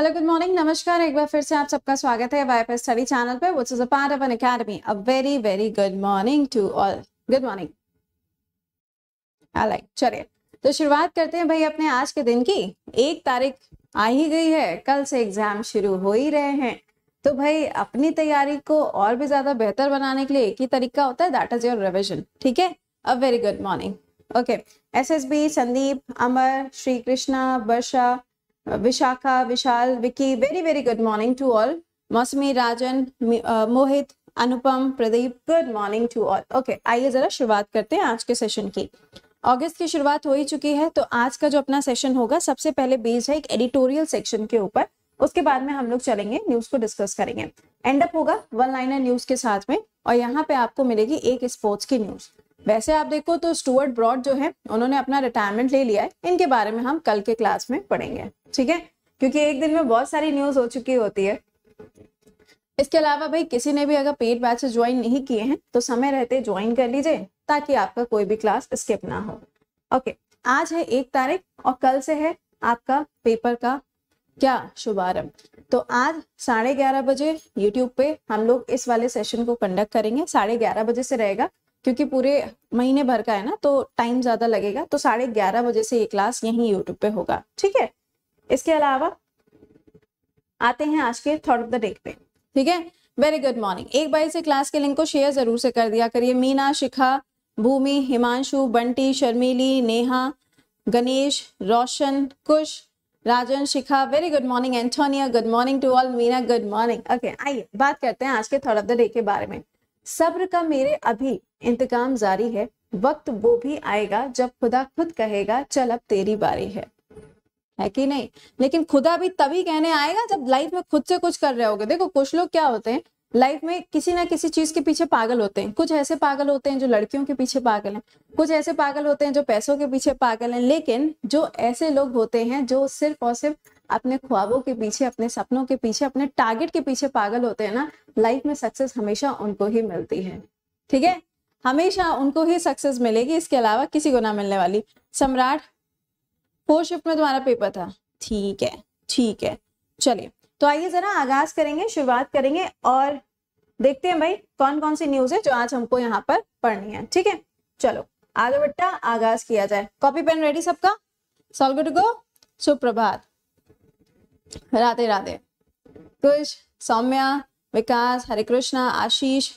Hello good morning नमस्कार एक बार फिर से आप सबका स्वागत है वाई स्टडी चैनल पे which is a part of an academy a very very good morning to all good morning like चलिए तो शुरुआत करते हैं भाई अपने आज के दिन की एक तारीख आ ही गई है कल से एग्जाम शुरू हो ही रहे हैं तो भाई अपनी तैयारी को और भी ज्यादा बेहतर बनाने के लिए एक ही तरीका होता है दैट इज योर रिविजन ठीक है a very good morning okay yes Sandeep Amar Shri Krishna Varsha Vishaka, Vishal, Vicky, very, very good morning to all. Masmi, Rajan, uh, Mohit, Anupam Pradeep good morning to all okay आइए जरा शुरुआत करते हैं आज के सेशन की अगस्त की शुरुआत हो ही चुकी है तो आज का जो अपना सेशन होगा सबसे पहले बेस है एक एडिटोरियल सेक्शन के ऊपर उसके बाद में हम लोग चलेंगे न्यूज को डिस्कस करेंगे एंड अप होगा वन लाइनर न्यूज के साथ में और यहाँ पे आपको मिलेगी एक स्पोर्ट्स की न्यूज वैसे आप देखो तो स्टुअर्ट ब्रॉड जो है उन्होंने अपना रिटायरमेंट ले लिया है इनके बारे में हम कल के क्लास में पढ़ेंगे ठीक है क्योंकि एक दिन में बहुत सारी न्यूज हो चुकी होती है इसके अलावा भाई किसी ने भी अगर पेड बैच ज्वाइन नहीं किए हैं तो समय रहते ज्वाइन कर लीजिए ताकि आपका कोई भी क्लास स्किप ना हो ओके आज है एक तारीख और कल से है आपका पेपर का क्या शुभारंभ तो आज साढ़े ग्यारह बजे यूट्यूब पे हम लोग इस वाले सेशन को कंडक्ट करेंगे साढ़े ग्यारह बजे से रहेगा क्योंकि पूरे महीने भर का है ना तो टाइम ज़्यादा लगेगा तो साढ़े ग्यारह बजे से ये क्लास यहीं यूट्यूब पे होगा ठीक है इसके अलावा आते हैं आज के थॉट ऑफ द डे पे ठीक है वेरी गुड मॉर्निंग एक बार से क्लास के लिंक को शेयर जरूर से कर दिया करिए Meena Shikha Bhoomi Himanshu Bunty Sharmili Neha Ganesh Roshan Kush Rajan Shikha very good morning Antonia good morning to all Meena good morning okay आइए बात करते हैं आज के थॉट ऑफ द डे के बारे में सब्र का मेरे अभी इंतकाम जारी है वक्त वो भी आएगा जब खुदा खुद कहेगा चल अब तेरी बारी है है कि नहीं लेकिन खुदा भी तभी कहने आएगा जब लाइफ में खुद से कुछ कर रहे होगे देखो कुछ लोग क्या होते हैं लाइफ में किसी ना किसी चीज के पीछे पागल होते हैं कुछ ऐसे पागल होते हैं जो लड़कियों के पीछे पागल हैं कुछ ऐसे पागल होते हैं जो पैसों के पीछे पागल हैं लेकिन जो ऐसे लोग होते हैं जो सिर्फ और सिर्फ अपने ख्वाबों के पीछे अपने सपनों के पीछे अपने टारगेट के पीछे पागल होते हैं ना लाइफ में सक्सेस हमेशा उनको ही मिलती है ठीक है हमेशा उनको ही सक्सेस मिलेगी इसके अलावा किसी को ना मिलने वाली सम्राट फोर शिफ्ट में तुम्हारा पेपर था ठीक है ठीक है चलिए तो आइए जरा आगाज करेंगे शुरुआत करेंगे और देखते हैं भाई कौन कौन सी न्यूज है जो आज हमको यहाँ पर पढ़नी है ठीक है चलो आगे बट्टा आगाज किया जाए कॉपी पेन रेडी सबका सॉल गुड गो सुप्रभात राधे राधे कुछ सौम्या विकास हरे कृष्णा आशीष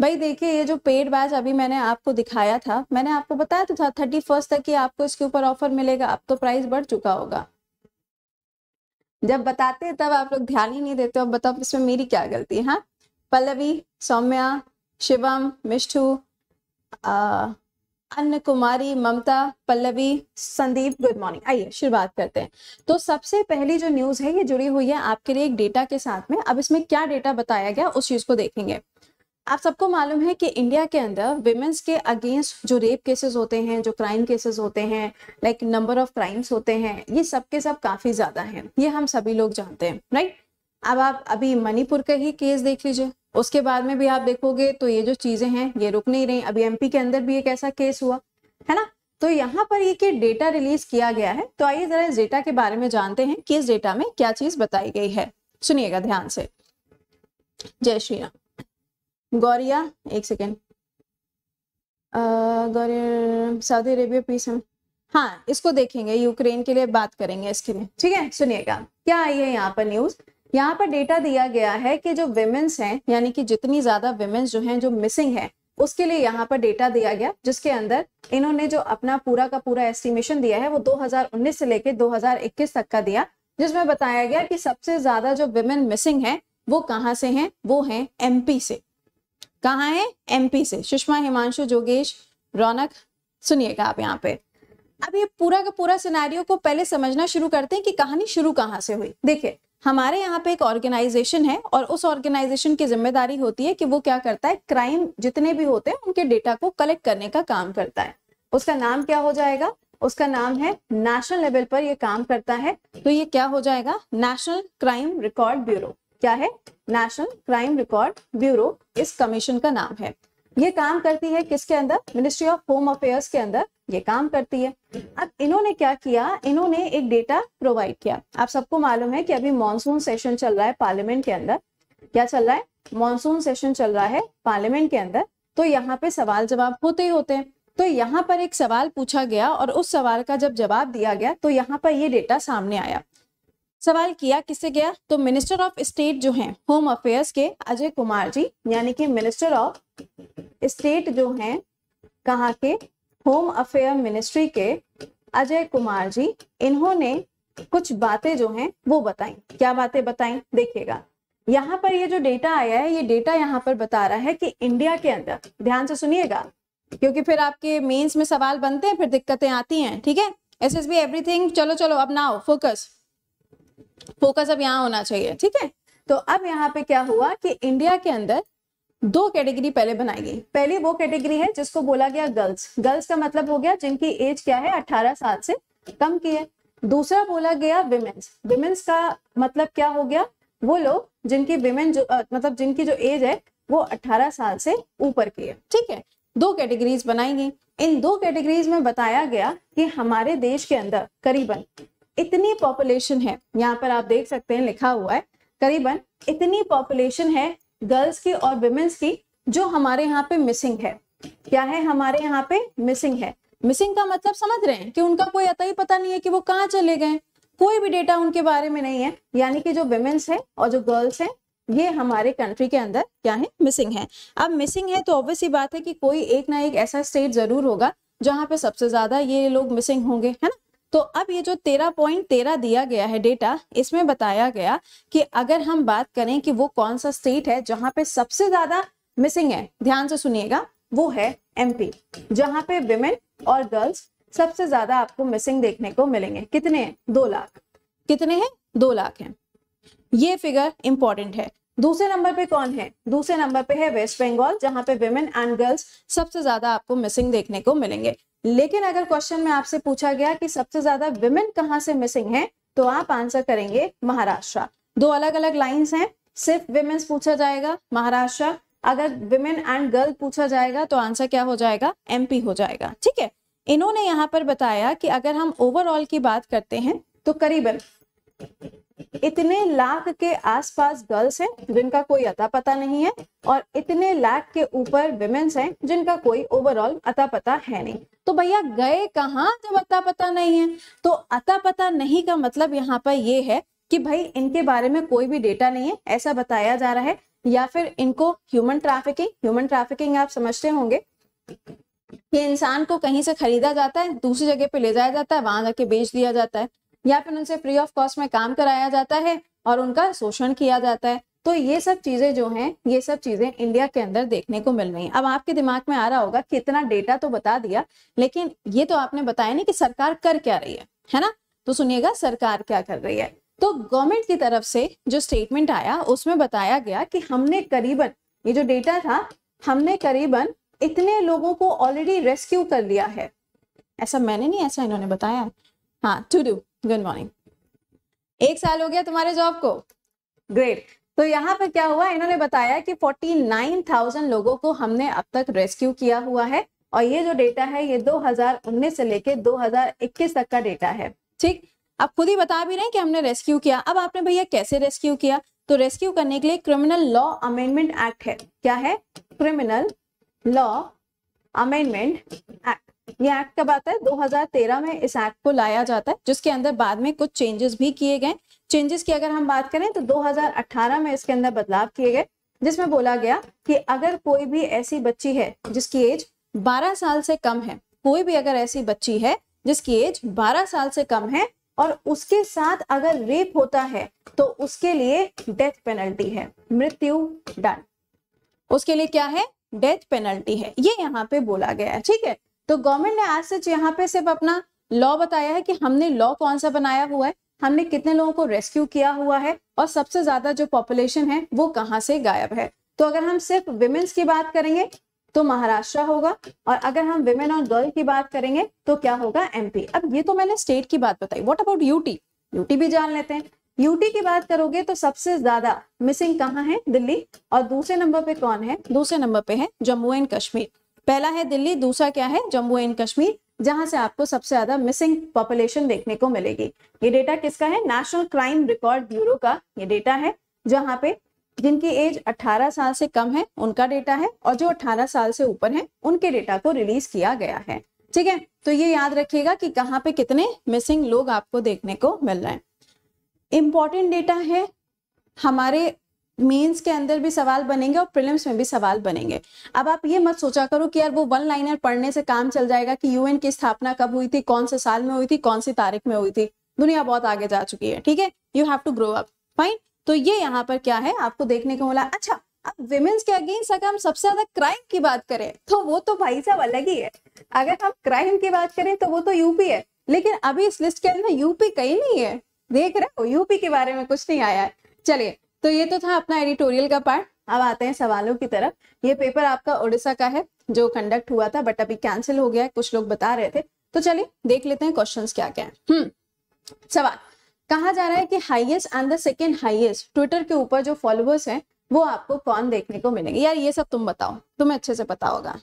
भाई देखिए ये जो पेड बैच अभी मैंने आपको दिखाया था मैंने आपको बताया तो था थर्टी फर्स्ट तक ही आपको इसके ऊपर ऑफर मिलेगा अब तो प्राइस बढ़ चुका होगा जब बताते हैं तब आप लोग ध्यान ही नहीं देते अब बताओ इसमें मेरी क्या गलती है हाँ पल्लवी सौम्या शिवम मिष्ठू अन्न कुमारी ममता पल्लवी संदीप गुड मॉर्निंग आइए शुरुआत करते हैं तो सबसे पहली जो न्यूज है ये जुड़ी हुई है आपके लिए एक डेटा के साथ में अब इसमें क्या डेटा बताया गया उस चीज को देखेंगे आप सबको मालूम है कि इंडिया के अंदर वेमेंस के अगेंस्ट जो रेप केसेस होते हैं जो क्राइम केसेस होते हैं लाइक नंबर ऑफ क्राइम्स होते हैं ये सब के सब काफी ज्यादा हैं ये हम सभी लोग जानते हैं राइट अब आप अभी मणिपुर का ही केस देख लीजिए उसके बाद में भी आप देखोगे तो ये जो चीजें हैं ये रुक नहीं रही अभी एमपी के अंदर भी एक ऐसा केस हुआ है ना तो यहाँ पर ये कि डेटा रिलीज किया गया है तो आइए जरा इस डेटा के बारे में जानते हैं कि इस डेटा में क्या चीज बताई गई है सुनिएगा ध्यान से जय श्री राम गौरिया एक सेकेंड गौरिया सऊदी अरेबिया पीस हम हाँ इसको देखेंगे यूक्रेन के लिए बात करेंगे इसके लिए ठीक है सुनिएगा क्या आई है यहाँ पर न्यूज यहाँ पर डेटा दिया गया है कि जो वेमेंस हैं यानी कि जितनी ज्यादा वेमेंस जो हैं जो मिसिंग है उसके लिए यहाँ पर डेटा दिया गया जिसके अंदर इन्होंने जो अपना पूरा का पूरा एस्टिमेशन दिया है वो 2019 से लेकर 2021 तक का दिया जिसमें बताया गया कि सबसे ज्यादा जो वेमेन मिसिंग है वो कहाँ से हैं वो हैं एमपी से कहाँ है एमपी से सुषमा हिमांशु जोगेश रौनक सुनिएगा आप यहाँ पे अब ये पूरा का पूरा सिनेरियो को पहले समझना शुरू करते हैं कि कहानी शुरू कहाँ से हुई देखिए हमारे यहाँ पे एक ऑर्गेनाइजेशन है और उस ऑर्गेनाइजेशन की जिम्मेदारी होती है कि वो क्या करता है क्राइम जितने भी होते हैं उनके डेटा को कलेक्ट करने का काम करता है उसका नाम क्या हो जाएगा उसका नाम है नेशनल लेवल पर ये काम करता है तो ये क्या हो जाएगा नेशनल क्राइम रिकॉर्ड ब्यूरो क्या है नेशनल क्राइम रिकॉर्ड ब्यूरो इस कमीशन का नाम है ये काम करती है किसके अंदर मिनिस्ट्री ऑफ होम अफेयर्स के अंदर ये काम करती है अब इन्होंने क्या किया इन्होंने एक डेटा प्रोवाइड किया आप सबको मालूम है कि अभी मानसून सेशन चल रहा है पार्लियामेंट के अंदर क्या चल रहा है मानसून सेशन चल रहा है पार्लियामेंट के अंदर तो यहाँ पे सवाल जवाब होते ही होते हैं तो यहाँ पर एक सवाल पूछा गया और उस सवाल का जब जवाब दिया गया तो यहाँ पर ये डेटा सामने आया सवाल किया किससे गया तो मिनिस्टर ऑफ स्टेट जो हैं होम अफेयर्स के अजय कुमार जी यानी कि मिनिस्टर ऑफ स्टेट जो हैं कहाँ के होम अफेयर मिनिस्ट्री के अजय कुमार जी इन्होंने कुछ बातें जो हैं वो बताई क्या बातें बताई देखिएगा यहाँ पर ये जो डेटा आया है ये डेटा यहाँ पर बता रहा है कि इंडिया के अंदर ध्यान से सुनिएगा क्योंकि फिर आपके मेंस में सवाल बनते हैं फिर दिक्कतें आती हैं ठीक है एस एस बी एवरीथिंग चलो चलो अब नाउ फोकस फोकस अब यहाँ होना चाहिए ठीक है तो अब यहाँ पे क्या हुआ कि इंडिया के अंदर दो कैटेगरी पहले बनाई गई पहली वो कैटेगरी है जिसको बोला गया गर्ल्स गर्ल्स का मतलब हो गया जिनकी एज क्या है अठारह साल से कम की है दूसरा बोला गया विमेन्स विमेन्स का मतलब क्या हो गया वो लोग जिनकी विमेन जो आ, मतलब जिनकी जो एज है वो 18 साल से ऊपर की है ठीक है दो कैटेगरीज बनाई गई इन दो कैटेगरीज में बताया गया कि हमारे देश के अंदर करीबन इतनी पॉपुलेशन है यहाँ पर आप देख सकते हैं लिखा हुआ है करीबन इतनी पॉपुलेशन है गर्ल्स की और वुमेन्स की जो हमारे यहाँ पे मिसिंग है क्या है हमारे यहाँ पे मिसिंग है मिसिंग का मतलब समझ रहे हैं कि उनका कोई अतः ही पता नहीं है कि वो कहाँ चले गए कोई भी डेटा उनके बारे में नहीं है यानी कि जो विमेन्स है और जो गर्ल्स है ये हमारे कंट्री के अंदर क्या है मिसिंग है अब मिसिंग है तो ऑब्वियस ही बात है कि कोई एक ना एक ऐसा स्टेट जरूर होगा जहां पे सबसे ज्यादा ये लोग मिसिंग होंगे है ना तो अब ये जो तेरह पॉइंट तेरह दिया गया है डेटा इसमें बताया गया कि अगर हम बात करें कि वो कौन सा स्टेट है जहां पे सबसे ज्यादा मिसिंग है ध्यान से सुनिएगा वो है एमपी जहां पे विमेन और गर्ल्स सबसे ज्यादा आपको मिसिंग देखने को मिलेंगे कितने हैं दो लाख कितने हैं दो लाख हैं ये फिगर इंपॉर्टेंट है दूसरे नंबर पे कौन है दूसरे नंबर पे है वेस्ट बंगाल जहां पे विमेन एंड गर्ल्स सबसे ज्यादा आपको मिसिंग देखने को मिलेंगे लेकिन अगर क्वेश्चन में आपसे पूछा गया कि सबसे ज्यादा विमेन कहाँ से मिसिंग है तो आप आंसर करेंगे महाराष्ट्र दो अलग अलग लाइन्स हैं सिर्फ विमेन्स पूछा जाएगा महाराष्ट्र अगर विमेन एंड गर्ल पूछा जाएगा तो आंसर क्या हो जाएगा एमपी हो जाएगा ठीक है इन्होंने यहाँ पर बताया कि अगर हम ओवरऑल की बात करते हैं तो करीबन इतने लाख के आसपास गर्ल्स हैं जिनका कोई अता पता नहीं है और इतने लाख के ऊपर विमेन्स हैं जिनका कोई ओवरऑल अता पता है नहीं तो भैया गए कहाँ जब अता पता नहीं है तो अता पता नहीं का मतलब यहाँ पर ये है कि भाई इनके बारे में कोई भी डेटा नहीं है ऐसा बताया जा रहा है या फिर इनको ह्यूमन ट्राफिकिंग ह्यूमन ट्राफिकिंग आप समझते होंगे कि इंसान को कहीं से खरीदा जाता है दूसरी जगह पे ले जाया जाता है वहां जाके बेच दिया जाता है या फिर उनसे फ्री ऑफ कॉस्ट में काम कराया जाता है और उनका शोषण किया जाता है तो ये सब चीजें जो हैं ये सब चीजें इंडिया के अंदर देखने को मिल रही हैं अब आपके दिमाग में आ रहा होगा कि इतना डेटा तो बता दिया लेकिन ये तो आपने बताया नहीं कि सरकार कर क्या रही है है ना तो सुनिएगा सरकार क्या कर रही है तो गवर्नमेंट की तरफ से जो स्टेटमेंट आया उसमें बताया गया कि हमने करीबन ये जो डेटा था हमने करीबन इतने लोगों को ऑलरेडी रेस्क्यू कर लिया है ऐसा मैंने नहीं ऐसा इन्होंने बताया हाँ टू डू गुड मॉर्निंग एक साल हो गया तुम्हारे जॉब को ग्रेट तो यहाँ पर क्या हुआ इन्होंने बताया कि 49,000 लोगों को हमने अब तक रेस्क्यू किया हुआ है और ये जो डेटा है ये 2019 से लेके 2021 तक का डेटा है ठीक आप खुद ही बता भी रहे हैं कि हमने रेस्क्यू किया अब आपने भैया कैसे रेस्क्यू किया तो रेस्क्यू करने के लिए क्रिमिनल लॉ अमेंडमेंट एक्ट है क्या है क्रिमिनल लॉ अमेंडमेंट एक्ट ये एक्ट कब आता है 2013 में इस एक्ट को लाया जाता है जिसके अंदर बाद में कुछ चेंजेस भी किए गए चेंजेस की अगर हम बात करें तो 2018 में इसके अंदर बदलाव किए गए जिसमें बोला गया कि अगर कोई भी ऐसी बच्ची है जिसकी एज 12 साल से कम है कोई भी अगर ऐसी बच्ची है जिसकी एज 12 साल से कम है और उसके साथ अगर रेप होता है तो उसके लिए डेथ पेनल्टी है मृत्यु दंड उसके लिए क्या है डेथ पेनल्टी है ये यहाँ पे बोला गया है ठीक है तो गवर्नमेंट ने आज सच यहाँ पे सिर्फ अपना लॉ बताया है कि हमने लॉ कौन सा बनाया हुआ है हमने कितने लोगों को रेस्क्यू किया हुआ है और सबसे ज्यादा जो पॉपुलेशन है वो कहाँ से गायब है तो अगर हम सिर्फ विमेन्स की बात करेंगे तो महाराष्ट्र होगा और अगर हम विमेन और गर्ल की बात करेंगे तो क्या होगा एमपी अब ये तो मैंने स्टेट की बात बताई व्हाट अबाउट यूटी यूटी भी जान लेते हैं यूटी की बात करोगे तो सबसे ज्यादा मिसिंग कहाँ है दिल्ली और दूसरे नंबर पे कौन है दूसरे नंबर पे है जम्मू एंड कश्मीर पहला है दिल्ली दूसरा क्या है जम्मू एंड कश्मीर जहां से आपको सबसे ज्यादा मिसिंग पॉपुलेशन देखने को मिलेगी ये डेटा किसका है नेशनल क्राइम रिकॉर्ड ब्यूरो का ये डेटा है जहां पे जिनकी एज 18 साल से कम है उनका डेटा है और जो 18 साल से ऊपर है उनके डेटा को रिलीज किया गया है ठीक है तो ये याद रखिएगा कि कहाँ पे कितने मिसिंग लोग आपको देखने को मिल रहे हैं इंपॉर्टेंट डेटा है हमारे मेंस के अंदर भी सवाल बनेंगे और प्रिलिम्स में भी सवाल बनेंगे अब आप ये मत सोचा करो कि यार वो वन लाइनर पढ़ने से काम चल जाएगा कि यूएन की स्थापना कब हुई थी कौन से साल में हुई थी कौन सी तारीख में हुई थी दुनिया बहुत आगे जा चुकी है ठीक है you have to grow up fine तो ये यहाँ पर क्या है आपको देखने को मिला अच्छा अब विमेन्स के अगेंस्ट अगर हम सबसे ज्यादा क्राइम की बात करें तो वो तो भाई साहब अलग ही है अगर हम क्राइम की बात करें तो वो तो यूपी है लेकिन अभी इस लिस्ट के अंदर यूपी कहीं नहीं है देख रहे हो यूपी के बारे में कुछ नहीं आया है चलिए तो ये तो था अपना एडिटोरियल का पार्ट अब आते हैं सवालों की तरफ ये पेपर आपका ओडिशा का है जो कंडक्ट हुआ था बट अभी कैंसिल हो गया है कुछ लोग बता रहे थे तो चलिए देख लेते हैं क्वेश्चन क्या क्या है हम्म, सवाल कहा जा रहा है कि highest and the second highest Twitter के ऊपर जो फॉलोअर्स हैं वो आपको कौन देखने को मिलेंगे यार ये सब तुम बताओ तुम्हें अच्छे से पता होगा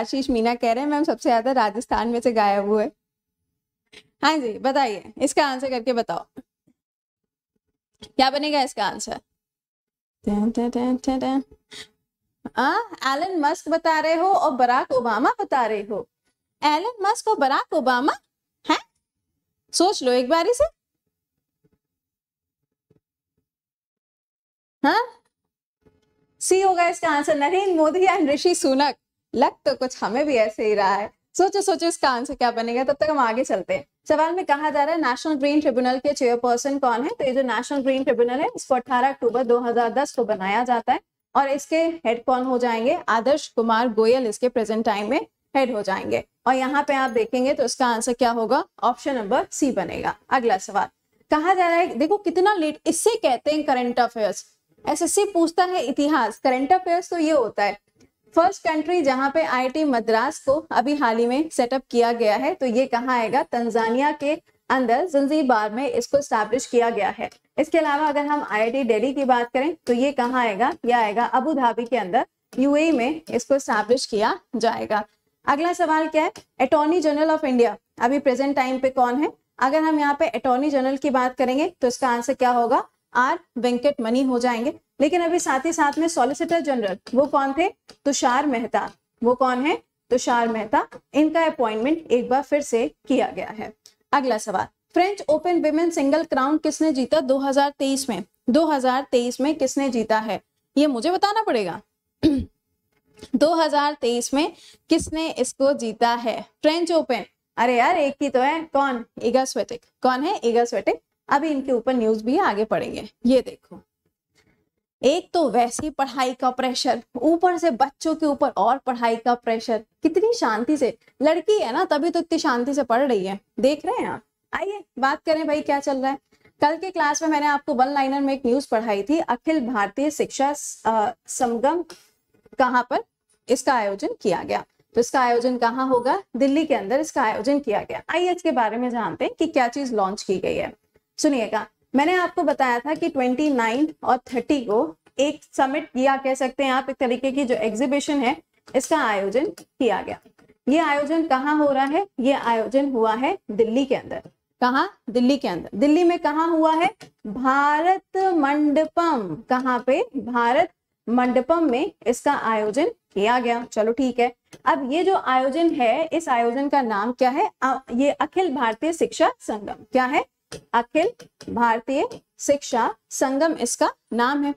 आशीष मीना कह रहे हैं मैम सबसे ज्यादा राजस्थान में से गायब हुए हाँ जी बताइए इसका आंसर करके बताओ क्या बनेगा इसका आंसर एलन मस्क बता रहे हो और बराक ओबामा बता रहे हो एलन मस्क और बराक ओबामा है सोच लो एक बारी से हा? सी होगा इसका आंसर नरेंद्र मोदी एंड ऋषि सुनक लग तो कुछ हमें भी ऐसे ही रहा है सोचो सोचो इसका आंसर क्या बनेगा तब तक हम आगे चलते हैं सवाल में कहा जा रहा है नेशनल ग्रीन ट्रिब्यूनल के चेयरपर्सन कौन है तो ये जो नेशनल ग्रीन ट्रिब्यूनल है इसको 18 अक्टूबर 2010 को बनाया जाता है और इसके हेड कौन हो जाएंगे आदर्श कुमार गोयल इसके प्रेजेंट टाइम में हेड हो जाएंगे और यहाँ पे आप देखेंगे तो इसका आंसर क्या होगा ऑप्शन नंबर सी बनेगा अगला सवाल कहा जा रहा है देखो कितना लेट इससे कहते हैं करंट अफेयर्स एसएससी पूछता है इतिहास करंट अफेयर्स तो ये होता है फर्स्ट कंट्री जहां पे आईटी मद्रास को अभी हाल ही में सेटअप किया गया है तो ये कहाँ आएगा तंजानिया के अंदर जंजीबार में इसको स्टैब्लिश किया गया है इसके अलावा अगर हम आईआईटी दिल्ली की बात करें तो ये कहाँ आएगा यह आएगा अबू धाबी के अंदर यूएई में इसको स्टैब्लिश किया जाएगा अगला सवाल क्या है अटॉर्नी जनरल ऑफ इंडिया अभी प्रेजेंट टाइम पे कौन है अगर हम यहाँ पे अटॉर्नी जनरल की बात करेंगे तो इसका आंसर क्या होगा आर वेंकट मणि हो जाएंगे लेकिन अभी साथ ही साथ में सॉलिसिटर जनरल वो कौन थे तुषार मेहता वो कौन है तुषार मेहता इनका अपॉइंटमेंट एक बार फिर से किया गया है अगला सवाल French Open women single crown किसने जीता 2023 में 2023 में किसने जीता है ये मुझे बताना पड़ेगा 2023 में किसने इसको जीता है फ्रेंच ओपन अरे यार एक ही तो है कौन इगा स्वेटिक कौन है इगा स्वेटिक अभी इनके ऊपर न्यूज भी आगे पढ़ेंगे ये देखो एक तो वैसी पढ़ाई का प्रेशर ऊपर से बच्चों के ऊपर और पढ़ाई का प्रेशर कितनी शांति से लड़की है ना तभी तो इतनी शांति से पढ़ रही है देख रहे हैं आप आइए बात करें भाई क्या चल रहा है कल के क्लास में मैंने आपको वन लाइनर में एक न्यूज पढ़ाई थी अखिल भारतीय शिक्षा संगम कहाँ पर इसका आयोजन किया गया तो इसका आयोजन कहाँ होगा दिल्ली के अंदर इसका आयोजन किया गया आइए इसके बारे में जानते हैं कि क्या चीज लॉन्च की गई है सुनिएगा मैंने आपको बताया था कि 29 और 30 को एक समिट या कह सकते हैं आप एक तरीके की जो एग्जीबिशन है इसका आयोजन किया गया ये आयोजन कहाँ हो रहा है ये आयोजन हुआ है दिल्ली के अंदर कहा दिल्ली के अंदर दिल्ली में कहा हुआ है भारत मंडपम कहाँ पे भारत मंडपम में इसका आयोजन किया गया चलो ठीक है अब ये जो आयोजन है इस आयोजन का नाम क्या है ये अखिल भारतीय शिक्षा संगम क्या है अखिल भारतीय शिक्षा संगम इसका नाम है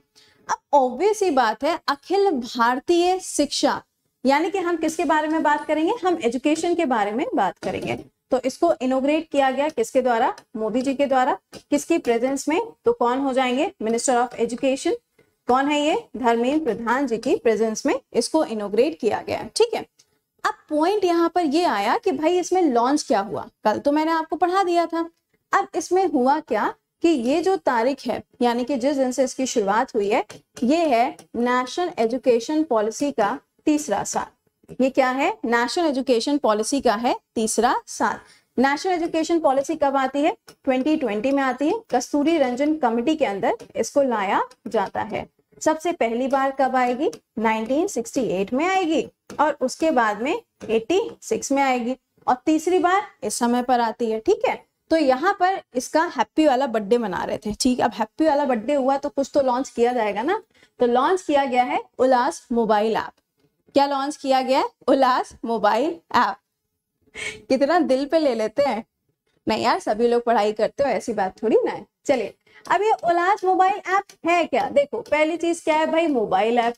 अब ऑब्वियस ही बात है अखिल भारतीय शिक्षा यानी कि हम किसके बारे में बात करेंगे हम एजुकेशन के बारे में बात करेंगे तो इसको इनोग्रेट किया गया किसके द्वारा मोदी जी के द्वारा किसकी प्रेजेंस में तो कौन हो जाएंगे मिनिस्टर ऑफ एजुकेशन कौन है ये धर्मेंद्र प्रधान जी की प्रेजेंस में इसको इनोग्रेट किया गया ठीक है अब पॉइंट यहाँ पर ये आया कि भाई इसमें लॉन्च क्या हुआ कल तो मैंने आपको पढ़ा दिया था अब इसमें हुआ क्या कि ये जो तारीख है यानी कि जिस दिन से इसकी शुरुआत हुई है ये है नेशनल एजुकेशन पॉलिसी का तीसरा साल ये क्या है नेशनल एजुकेशन पॉलिसी का है तीसरा साल नेशनल एजुकेशन पॉलिसी कब आती है 2020 में आती है कस्तूरी रंजन कमिटी के अंदर इसको लाया जाता है सबसे पहली बार कब आएगी 1968 में आएगी और उसके बाद में 86 में आएगी और तीसरी बार इस समय पर आती है ठीक है तो यहाँ पर इसका हैप्पी वाला बर्थडे मना रहे थे ठीक अब हैप्पी वाला बर्थडे हुआ तो कुछ तो लॉन्च किया जाएगा ना तो लॉन्च किया गया है उलास मोबाइल ऐप क्या लॉन्च किया गया है उलास मोबाइल ऐप कितना दिल पे ले लेते हैं नहीं यार सभी लोग पढ़ाई करते हो ऐसी बात थोड़ी ना चलिए अब ये उलास मोबाइल ऐप है क्या देखो पहली चीज क्या है भाई मोबाइल ऐप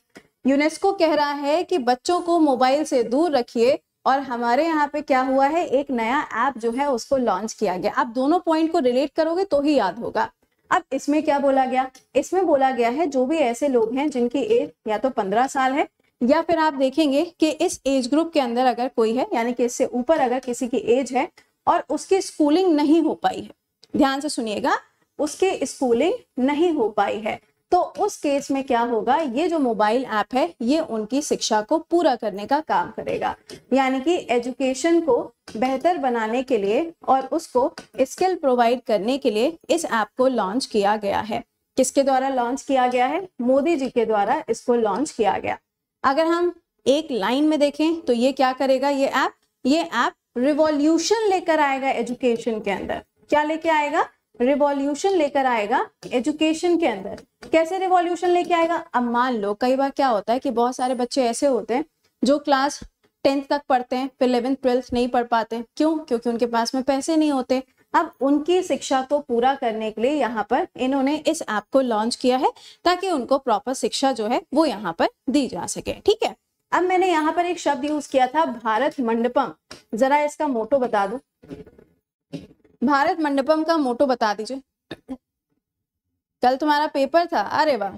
यूनेस्को कह रहा है कि बच्चों को मोबाइल से दूर रखिए और हमारे यहाँ पे क्या हुआ है एक नया ऐप जो है उसको लॉन्च किया गया आप दोनों पॉइंट को रिलेट करोगे तो ही याद होगा अब इसमें क्या बोला गया इसमें बोला गया है जो भी ऐसे लोग हैं जिनकी एज या तो पंद्रह साल है या फिर आप देखेंगे कि इस एज ग्रुप के अंदर अगर कोई है यानी कि इससे ऊपर अगर किसी की एज है और उसकी स्कूलिंग नहीं हो पाई है ध्यान से सुनिएगा उसकी स्कूलिंग नहीं हो पाई है तो उस केस में क्या होगा ये जो मोबाइल ऐप है ये उनकी शिक्षा को पूरा करने का काम करेगा यानी कि एजुकेशन को बेहतर बनाने के लिए और उसको स्किल प्रोवाइड करने के लिए इस ऐप को लॉन्च किया गया है किसके द्वारा लॉन्च किया गया है मोदी जी के द्वारा इसको लॉन्च किया गया अगर हम एक लाइन में देखें तो ये क्या करेगा ये ऐप ये ऐप रिवॉल्यूशन लेकर आएगा एजुकेशन के अंदर क्या लेके आएगा रिवॉल्यूशन लेकर आएगा एजुकेशन के अंदर कैसे रिवॉल्यूशन लेके आएगा अब मान लो कई बार क्या होता है कि बहुत सारे बच्चे ऐसे होते हैं जो क्लास टेंथ तक पढ़ते हैं फिर इलेवेंथ ट्वेल्थ नहीं पढ़ पाते क्यों क्योंकि उनके पास में पैसे नहीं होते अब उनकी शिक्षा को पूरा करने के लिए यहाँ पर इन्होंने इस ऐप को लॉन्च किया है ताकि उनको प्रॉपर शिक्षा जो है वो यहाँ पर दी जा सके ठीक है अब मैंने यहाँ पर एक शब्द यूज किया था भारत मंडपम जरा इसका मोटो बता दो भारत मंडपम का मोटो बता दीजिए कल तुम्हारा पेपर था अरे वाह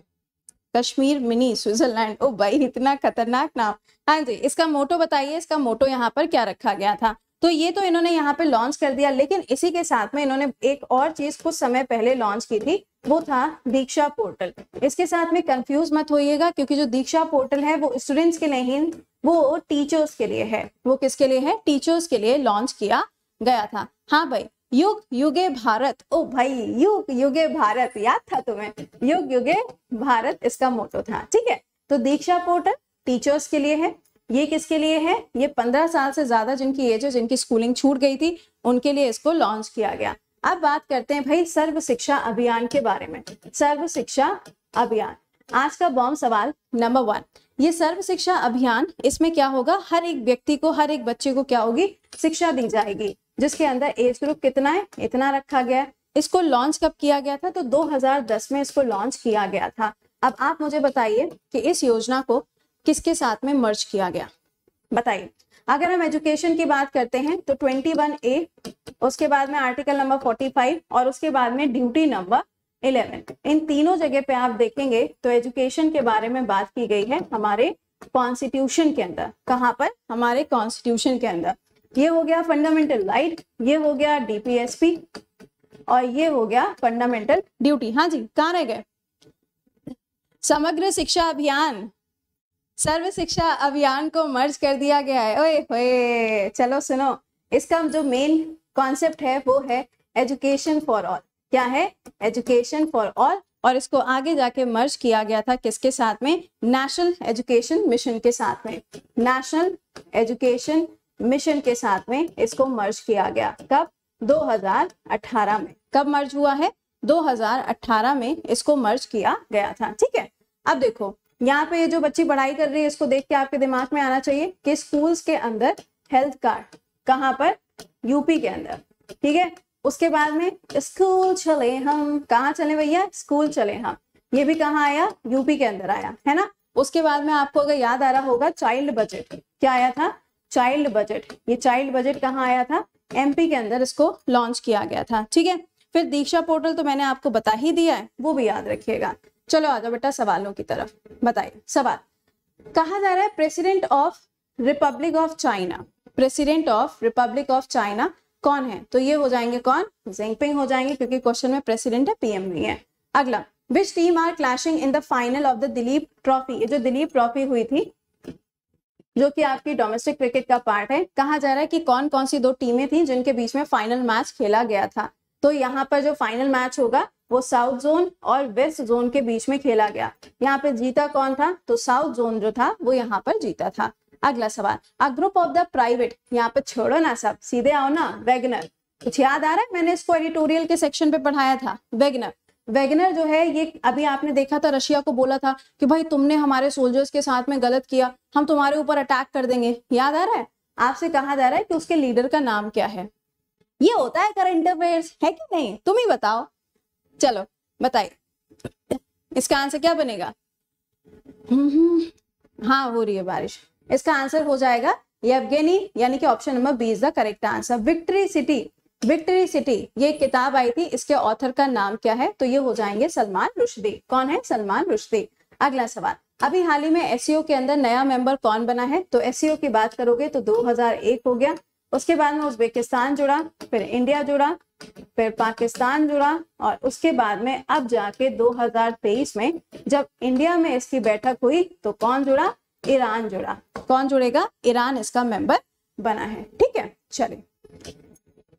कश्मीर मिनी स्विट्जरलैंड ओ भाई इतना खतरनाक नाम हाँ जी इसका मोटो बताइए इसका मोटो यहाँ पर क्या रखा गया था तो ये तो इन्होंने यहाँ पे लॉन्च कर दिया लेकिन इसी के साथ में इन्होंने एक और चीज कुछ समय पहले लॉन्च की थी वो था दीक्षा पोर्टल इसके साथ में कंफ्यूज मत होइएगा क्योंकि जो दीक्षा पोर्टल है वो स्टूडेंट्स के लिए नहीं वो टीचर्स के लिए है वो किसके लिए है टीचर्स के लिए लॉन्च किया गया था हाँ भाई युग युगे भारत ओ भाई युग युगे भारत याद था तुम्हें युग युगे भारत इसका मोटो था ठीक है तो दीक्षा पोर्टल टीचर्स के लिए है ये किसके लिए है ये पंद्रह साल से ज्यादा जिनकी एज है जिनकी स्कूलिंग छूट गई थी उनके लिए इसको लॉन्च किया गया अब बात करते हैं भाई सर्व शिक्षा अभियान के बारे में सर्व शिक्षा अभियान आज का बॉम्ब सवाल नंबर वन ये सर्व शिक्षा अभियान इसमें क्या होगा हर एक व्यक्ति को हर एक बच्चे को क्या होगी शिक्षा दी जाएगी जिसके अंदर एज ग्रुप कितना है इतना रखा गया है इसको लॉन्च कब किया गया था तो 2010 में इसको लॉन्च किया गया था अब आप मुझे बताइए कि इस योजना को किसके साथ में मर्ज किया गया बताइए अगर हम एजुकेशन की बात करते हैं तो 21 ए उसके बाद में आर्टिकल नंबर 45 और उसके बाद में ड्यूटी नंबर 11 इन तीनों जगह पे आप देखेंगे तो एजुकेशन के बारे में बात की गई है हमारे कॉन्स्टिट्यूशन के अंदर कहाँ पर हमारे कॉन्स्टिट्यूशन के अंदर ये हो गया फंडामेंटल राइट ये हो गया डीपीएसपी और ये हो गया फंडामेंटल ड्यूटी हाँ जी कहाँ रह गए समग्र शिक्षा अभियान सर्व शिक्षा अभियान को मर्ज कर दिया गया है ओए होए चलो सुनो इसका जो मेन कॉन्सेप्ट है वो है एजुकेशन फॉर ऑल क्या है एजुकेशन फॉर ऑल और इसको आगे जाके मर्ज किया गया था किसके साथ में नेशनल एजुकेशन मिशन के साथ में नेशनल एजुकेशन मिशन के साथ में इसको मर्ज किया गया कब 2018 में कब मर्ज हुआ है 2018 में इसको मर्ज किया गया था ठीक है अब देखो यहाँ पे जो बच्ची पढ़ाई कर रही है इसको देख के आपके दिमाग में आना चाहिए कि स्कूल्स के अंदर हेल्थ कार्ड कहाँ पर यूपी के अंदर ठीक है उसके बाद में स्कूल चले हम कहाँ चले भैया स्कूल चले हम ये भी कहाँ आया यूपी के अंदर आया है ना उसके बाद में आपको अगर याद आ रहा होगा चाइल्ड बजट क्या आया था चाइल्ड बजट ये चाइल्ड बजट कहाँ आया था एमपी के अंदर इसको लॉन्च किया गया था ठीक है फिर दीक्षा पोर्टल तो मैंने आपको बता ही दिया है वो भी याद रखिएगा चलो आ जाओ बेटा सवालों की तरफ बताइए सवाल कहा जा रहा है president of Republic of China president of Republic of China कौन है तो ये हो जाएंगे कौन जिंगपिंग हो जाएंगे क्योंकि क्वेश्चन में प्रेसिडेंट है पीएम नहीं है अगला which team are clashing in the final of the Duleep trophy ये जो दिलीप ट्रॉफी हुई थी जो कि आपकी डोमेस्टिक क्रिकेट का पार्ट है कहा जा रहा है कि कौन कौन सी दो टीमें थी जिनके बीच में फाइनल मैच खेला गया था तो यहाँ पर जो फाइनल मैच होगा वो साउथ जोन और वेस्ट जोन के बीच में खेला गया यहाँ पे जीता कौन था तो साउथ जोन जो था वो यहाँ पर जीता था अगला सवाल a group of the private यहाँ पे छोड़ो ना सब सीधे आओ ना वेगनर कुछ याद आ रहा है मैंने इसको एडिटोरियल के सेक्शन पे पढ़ाया था वेगनर वेगनर जो है ये अभी आपने देखा था रशिया को बोला था कि भाई तुमने हमारे सोल्जर्स के साथ में गलत किया हम तुम्हारे ऊपर अटैक कर देंगे याद आ रहा है आपसे कहा जा रहा है कि उसके लीडर का नाम क्या है ये होता है करंट अफेयर्स है कि नहीं तुम ही बताओ चलो बताइए इसका आंसर क्या बनेगा हम्म, हाँ हो रही है बारिश इसका आंसर हो जाएगा यानी कि option number B is the correct answer victory city victory city ये किताब आई थी इसके ऑथर का नाम क्या है तो ये हो जाएंगे सलमान रुश्दी कौन है सलमान रुश्दी अगला सवाल अभी हाल ही में एस e के अंदर नया मेंबर कौन बना है तो एस e की बात करोगे तो 2001 हो गया उसके बाद में उज्बेकिस्तान जुड़ा फिर इंडिया जुड़ा फिर पाकिस्तान जुड़ा और उसके बाद में अब जाके 2023 में जब इंडिया में इसकी बैठक हुई तो कौन जुड़ा ईरान जुड़ा कौन जुड़ेगा ईरान इसका मेंबर बना है ठीक है चलिए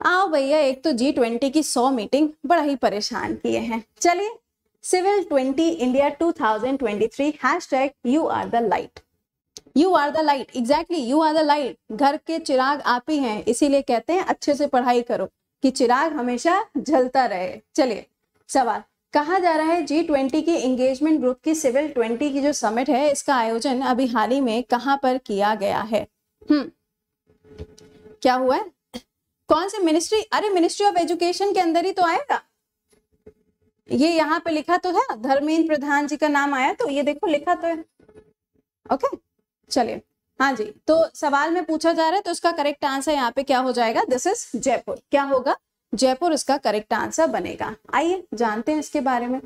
आओ हाँ भैया एक तो जी ट्वेंटी की सौ मीटिंग बड़ा ही परेशान किए हैं चलिए civil twenty India two thousand twenty three hash tag you are the light you are the light exactly you are the light घर के चिराग आप ही हैं इसीलिए कहते हैं अच्छे से पढ़ाई करो कि चिराग हमेशा जलता रहे चलिए सवाल कहा जा रहा है जी ट्वेंटी की एंगेजमेंट ग्रुप की सिविल ट्वेंटी की जो समिट है इसका आयोजन अभी हाल ही में कहाँ पर किया गया है हम्म क्या हुआ है कौन से मिनिस्ट्री अरे मिनिस्ट्री ऑफ एजुकेशन के अंदर ही तो आएगा ये यहाँ पे लिखा तो है धर्मेंद्र प्रधान जी का नाम आया तो ये देखो लिखा तो है ओके चलिए हाँ जी तो सवाल में पूछा जा रहा है तो उसका करेक्ट आंसर यहाँ पे क्या हो जाएगा दिस इज जयपुर क्या होगा जयपुर इसका करेक्ट आंसर बनेगा आइए जानते हैं इसके बारे में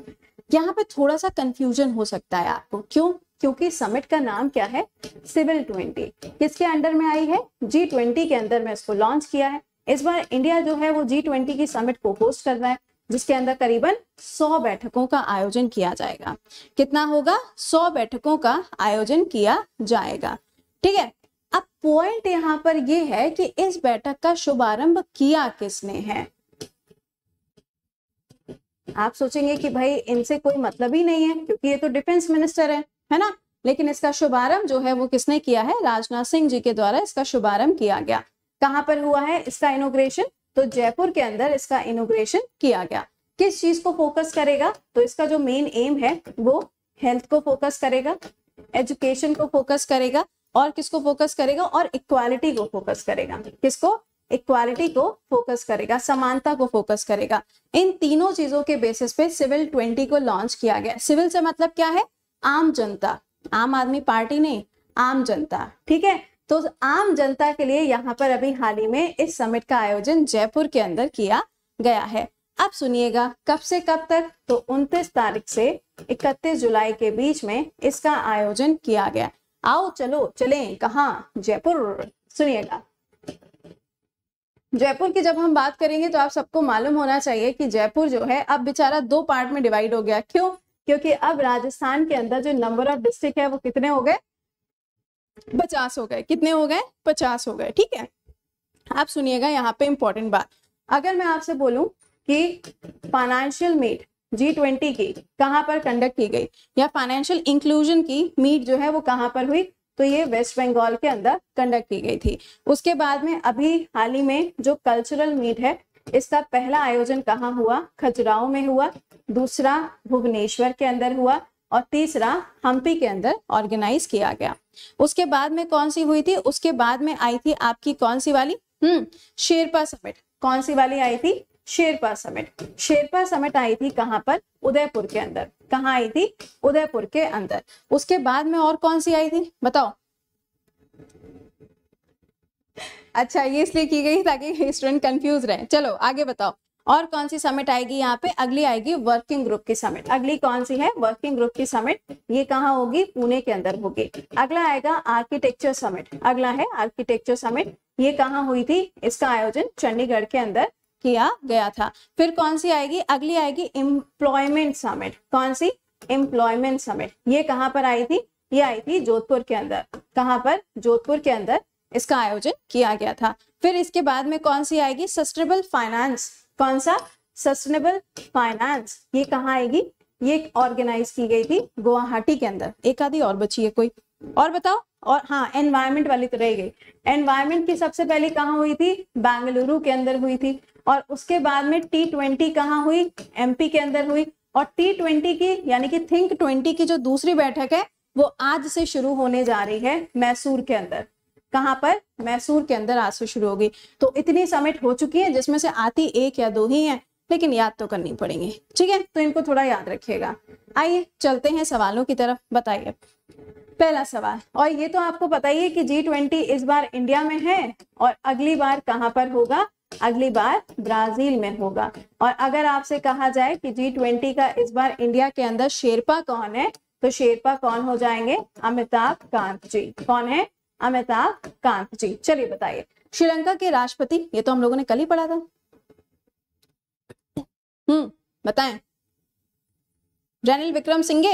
यहाँ पे थोड़ा सा कंफ्यूजन हो सकता है आपको क्यों क्योंकि समिट का नाम क्या है सिविल ट्वेंटी किसके अंडर में आई है जी ट्वेंटी के अंदर में इसको लॉन्च किया है इस बार इंडिया जो है वो जी ट्वेंटी की समिट को होस्ट कर रहा है जिसके अंदर करीबन 100 बैठकों का आयोजन किया जाएगा कितना होगा 100 बैठकों का आयोजन किया जाएगा ठीक है अब पॉइंट यहां पर यह है कि इस बैठक का शुभारंभ किया किसने है आप सोचेंगे कि भाई इनसे कोई मतलब ही नहीं है क्योंकि ये तो डिफेंस मिनिस्टर है है ना लेकिन इसका शुभारंभ जो है वो किसने किया है राजनाथ सिंह जी के द्वारा इसका शुभारंभ किया गया कहां पर हुआ है इसका इनोग्रेशन तो जयपुर के अंदर इसका इनोग्रेशन किया गया किस चीज को फोकस करेगा तो इसका जो मेन एम है वो हेल्थ को फोकस करेगा एजुकेशन को फोकस करेगा और किसको फोकस करेगा और इक्वालिटी को फोकस करेगा किसको इक्वालिटी को फोकस करेगा समानता को फोकस करेगा इन तीनों चीजों के बेसिस पे सिविल ट्वेंटी को लॉन्च किया गया सिविल से मतलब क्या है आम जनता आम आदमी पार्टी नहीं आम जनता ठीक है तो आम जनता के लिए यहाँ पर अभी हाल ही में इस समिट का आयोजन जयपुर के अंदर किया गया है अब सुनिएगा कब से कब तक तो 29 तारीख से 31 जुलाई के बीच में इसका आयोजन किया गया आओ चलो चले कहा जयपुर सुनिएगा जयपुर की जब हम बात करेंगे तो आप सबको मालूम होना चाहिए कि जयपुर जो है अब बेचारा दो पार्ट में डिवाइड हो गया क्यों क्योंकि अब राजस्थान के अंदर जो नंबर ऑफ डिस्ट्रिक्ट है वो कितने हो गए पचास हो गए कितने हो गए पचास हो गए ठीक है आप सुनिएगा यहाँ पे इंपॉर्टेंट बात अगर मैं आपसे बोलूं कि फाइनेंशियल मीट जी ट्वेंटी की कहाँ पर कंडक्ट की गई या फाइनेंशियल इंक्लूजन की मीट जो है वो कहाँ पर हुई तो ये वेस्ट बंगाल के अंदर कंडक्ट की गई थी उसके बाद में अभी हाल ही में जो कल्चरल मीट है इसका पहला आयोजन कहाँ हुआ खजुराहो में हुआ दूसरा भुवनेश्वर के अंदर हुआ और तीसरा हम्पी के अंदर ऑर्गेनाइज किया गया उसके बाद में कौन सी हुई थी उसके बाद में आई थी आपकी कौन सी वाली हम्म शेरपा समिट कौन सी वाली आई थी शेरपा समिट शेरपा समिट आई थी कहाँ पर उदयपुर के अंदर कहाँ आई थी उदयपुर के अंदर उसके बाद में और कौन सी आई थी बताओ अच्छा ये इसलिए की गई ताकि स्टूडेंट कंफ्यूज रहे चलो आगे बताओ और कौन सी समिट आएगी यहाँ पे अगली आएगी वर्किंग ग्रुप की समिट अगली कौन सी है वर्किंग ग्रुप की समिट ये कहाँ होगी पुणे के अंदर होगी अगला आएगा आर्किटेक्चर समिट अगला है आर्किटेक्चर समिट ये कहाँ हुई थी इसका आयोजन चंडीगढ़ के अंदर किया गया था फिर कौन सी आएगी अगली आएगी एम्प्लॉयमेंट समिट कौन सी एम्प्लॉयमेंट समिट ये कहाँ पर आई थी ये आई थी जोधपुर के अंदर कहाँ पर जोधपुर के अंदर इसका आयोजन किया गया था फिर इसके बाद में कौन सी आएगी सस्टेनेबल फाइनेंस कौन सा सस्टेनेबल फाइनेंस ये कहाँ आएगी ये ऑर्गेनाइज की गई थी गुवाहाटी के अंदर एक आधी और बची है कोई और बताओ और हाँ एनवायरमेंट वाली तो रह गई एनवायरमेंट की सबसे पहले कहाँ हुई थी बेंगलुरु के अंदर हुई थी और उसके बाद में टी ट्वेंटी कहाँ हुई एमपी के अंदर हुई और टी ट्वेंटी की यानी कि थिंक ट्वेंटी की जो दूसरी बैठक है वो आज से शुरू होने जा रही है मैसूर के अंदर कहाँ पर मैसूर के अंदर आज से शुरू होगी तो इतनी समिट हो चुकी है जिसमें से आती एक या दो ही है लेकिन याद तो करनी पड़ेंगे ठीक है तो इनको थोड़ा याद रखिएगा आइए चलते हैं सवालों की तरफ बताइए पहला सवाल और ये तो आपको पता ही है कि जी ट्वेंटी इस बार इंडिया में है और अगली बार कहाँ पर होगा अगली बार ब्राजील में होगा और अगर आपसे कहा जाए कि जी ट्वेंटी का इस बार इंडिया के अंदर शेरपा कौन है तो शेरपा कौन हो जाएंगे अमिताभ कांत जी कौन है अमिताभ कांत जी चलिए बताइए श्रीलंका के राष्ट्रपति ये तो हम लोगों ने कल ही पढ़ा था हम्म बताए रनिल विक्रम सिंघे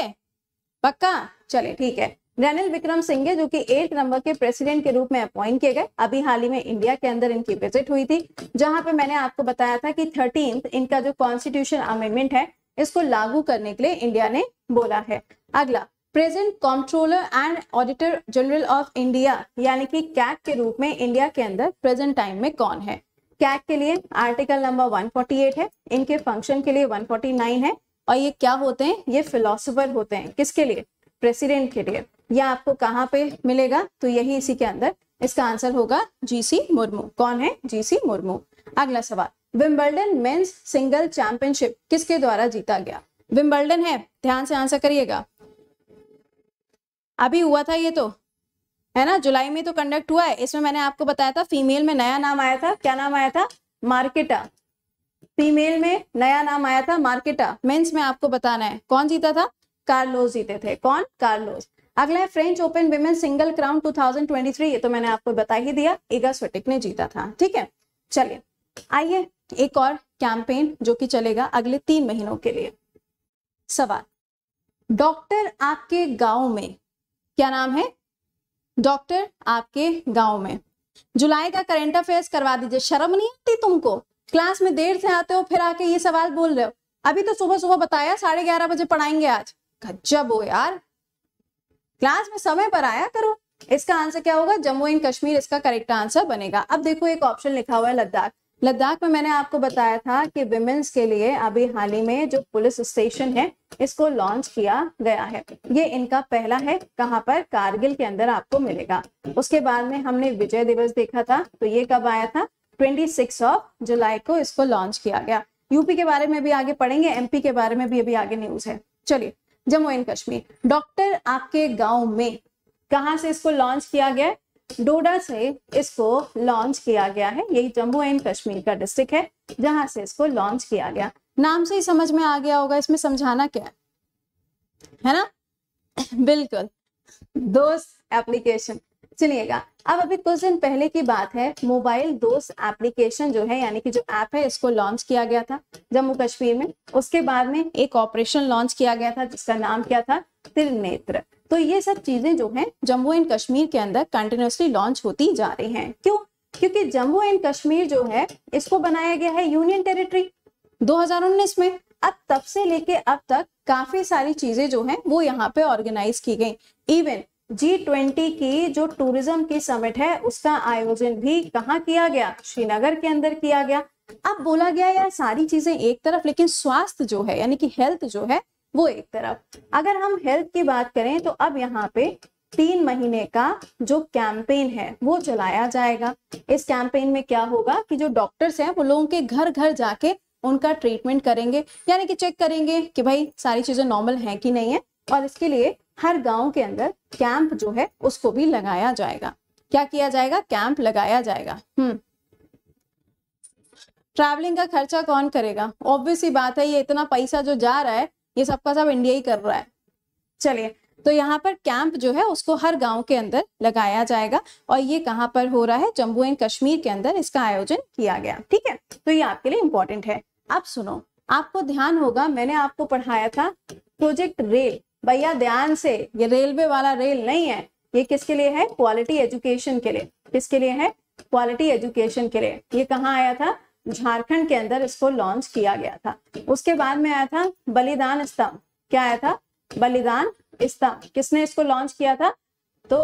पक्का चलिए ठीक है रनिल विक्रम सिंघे जो कि एट नंबर के प्रेसिडेंट के रूप में अपॉइंट किए गए अभी हाल ही में इंडिया के अंदर इनकी विजिट हुई थी जहां पे मैंने आपको बताया था कि थर्टीन इनका जो कॉन्स्टिट्यूशन अमेंडमेंट है इसको लागू करने के लिए इंडिया ने बोला है अगला present comptroller and auditor general of India यानी कि कैक के रूप में इंडिया के अंदर प्रेजेंट टाइम में कौन है कैक के लिए आर्टिकल नंबर 148 है इनके फंक्शन के लिए 149 है और ये क्या होते हैं ये फिलोसोफर होते हैं किसके लिए प्रेसिडेंट के लिए यह आपको कहाँ पे मिलेगा तो यही इसी के अंदर इसका आंसर होगा जीसी मुर्मू कौन है जीसी मुर्मू अगला सवाल विम्बल्डन मेन्स सिंगल चैंपियनशिप किसके द्वारा जीता गया विम्बल्डन है ध्यान से आंसर करिएगा अभी हुआ था ये तो है ना जुलाई में तो कंडक्ट हुआ है इसमें मैंने आपको बताया था फीमेल में नया नाम आया था क्या नाम आया था मार्केटा फीमेल में नया नाम आया था मार्केटा मेंस में आपको बताना है कौन जीता था कार्लोस जीते थे कौन कार्लोस अगला है French Open women single crown 2023 ये तो मैंने आपको बता ही दिया इगा स्वेटिक ने जीता था ठीक है चलिए आइए एक और कैंपेन जो कि चलेगा अगले तीन महीनों के लिए सवाल डॉक्टर आपके गांव में क्या नाम है डॉक्टर आपके गांव में जुलाई का करंट अफेयर्स करवा दीजिए शर्म नहीं आती तुमको क्लास में देर से आते हो फिर आके ये सवाल बोल रहे हो अभी तो सुबह सुबह बताया साढ़े ग्यारह बजे पढ़ाएंगे आज गजब हो यार क्लास में समय पर आया करो इसका आंसर क्या होगा जम्मू एंड कश्मीर इसका करेक्ट आंसर बनेगा अब देखो एक ऑप्शन लिखा हुआ है लद्दाख लद्दाख में मैंने आपको बताया था कि विमेन्स के लिए अभी हाल ही में जो पुलिस स्टेशन है इसको लॉन्च किया गया है ये इनका पहला है कहाँ पर कारगिल के अंदर आपको मिलेगा उसके बाद में हमने विजय दिवस देखा था तो ये कब आया था 26 ऑफ जुलाई को इसको लॉन्च किया गया यूपी के बारे में भी आगे पढ़ेंगे एमपी के बारे में भी अभी आगे न्यूज है चलिए जम्मू एंड कश्मीर डॉक्टर आपके गाँव में कहा से इसको लॉन्च किया गया डोडा से इसको लॉन्च किया गया है यही जम्मू एंड कश्मीर का डिस्ट्रिक्ट है जहां से इसको लॉन्च किया गया नाम से ही समझ में आ गया होगा इसमें समझाना क्या है है ना बिल्कुल दोस्त एप्लीकेशन चलिएगा अब अभी कुछ दिन पहले की बात है मोबाइल दोस्त एप्लीकेशन जो है यानी कि जो ऐप है इसको लॉन्च किया गया था जम्मू कश्मीर में उसके बाद में एक ऑपरेशन लॉन्च किया गया था जिसका नाम क्या था त्रिनेत्र तो ये सब चीजें जो हैं जम्मू एंड कश्मीर के अंदर कंटिन्यूसली लॉन्च होती जा रही हैं क्यों क्योंकि जम्मू एंड कश्मीर जो है इसको बनाया गया है यूनियन टेरिटरी 2019 में अब तब से लेके अब तक काफी सारी चीजें जो हैं वो यहाँ पे ऑर्गेनाइज की गई इवन जी ट्वेंटी की जो टूरिज्म की समिट है उसका आयोजन भी कहाँ किया गया श्रीनगर के अंदर किया गया अब बोला गया यार सारी चीजें एक तरफ लेकिन स्वास्थ्य जो है यानी कि हेल्थ जो है वो एक तरफ अगर हम हेल्थ की बात करें तो अब यहाँ पे तीन महीने का जो कैंपेन है वो चलाया जाएगा इस कैंपेन में क्या होगा कि जो डॉक्टर्स हैं वो लोगों के घर घर जाके उनका ट्रीटमेंट करेंगे यानी कि चेक करेंगे कि भाई सारी चीजें नॉर्मल हैं कि नहीं है और इसके लिए हर गांव के अंदर कैंप जो है उसको भी लगाया जाएगा क्या किया जाएगा कैंप लगाया जाएगा हम्म ट्रैवलिंग का खर्चा कौन करेगा ऑब्वियसली बात है ये इतना पैसा जो जा रहा है ये सबका सब इंडिया ही कर रहा है चलिए तो यहाँ पर कैंप जो है उसको हर गांव के अंदर लगाया जाएगा और ये कहाँ पर हो रहा है जम्मू एंड कश्मीर के अंदर इसका आयोजन किया गया ठीक है तो ये आपके लिए इंपॉर्टेंट है आप सुनो आपको ध्यान होगा मैंने आपको पढ़ाया था प्रोजेक्ट रेल भैया ध्यान से ये रेलवे वाला रेल नहीं है ये किसके लिए है क्वालिटी एजुकेशन के लिए किसके लिए है क्वालिटी एजुकेशन के लिए ये कहाँ आया था झारखंड के अंदर इसको लॉन्च किया गया था उसके बाद में आया था बलिदान स्तंभ क्या आया था बलिदान स्तंभ किसने इसको लॉन्च किया था तो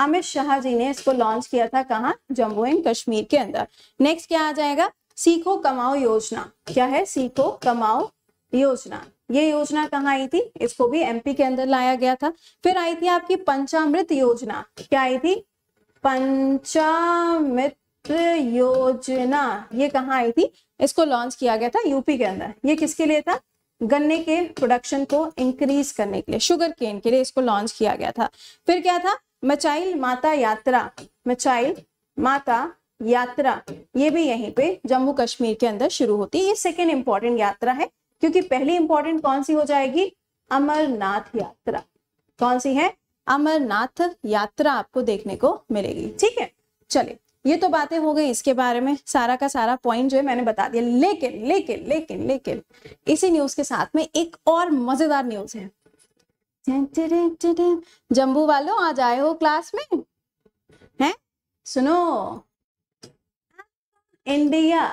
अमित शाह जी ने इसको लॉन्च किया था कहा जम्मू एंड कश्मीर के अंदर नेक्स्ट क्या आ जाएगा सीखो कमाओ योजना क्या है सीखो कमाओ योजना ये योजना कहाँ आई थी इसको भी एमपी के अंदर लाया गया था फिर आई थी आपकी पंचामृत योजना क्या आई थी पंचामृत योजना ये कहाँ आई थी इसको लॉन्च किया गया था यूपी के अंदर ये किसके लिए था गन्ने के प्रोडक्शन को इंक्रीज करने के लिए शुगर केन के लिए इसको लॉन्च किया गया था फिर क्या था मचाइल माता यात्रा मचाइल माता यात्रा ये भी यहीं पे जम्मू कश्मीर के अंदर शुरू होती है ये सेकेंड इंपॉर्टेंट यात्रा है क्योंकि पहली इंपॉर्टेंट कौन सी हो जाएगी अमरनाथ यात्रा कौन सी है अमरनाथ यात्रा आपको देखने को मिलेगी ठीक है चलिए ये तो बातें हो गई इसके बारे में सारा का सारा पॉइंट जो है मैंने बता दिया लेकिन लेकिन लेकिन लेकिन इसी न्यूज के साथ में एक और मजेदार न्यूज है जम्बू वालों आज आए हो क्लास में हैं सुनो इंडिया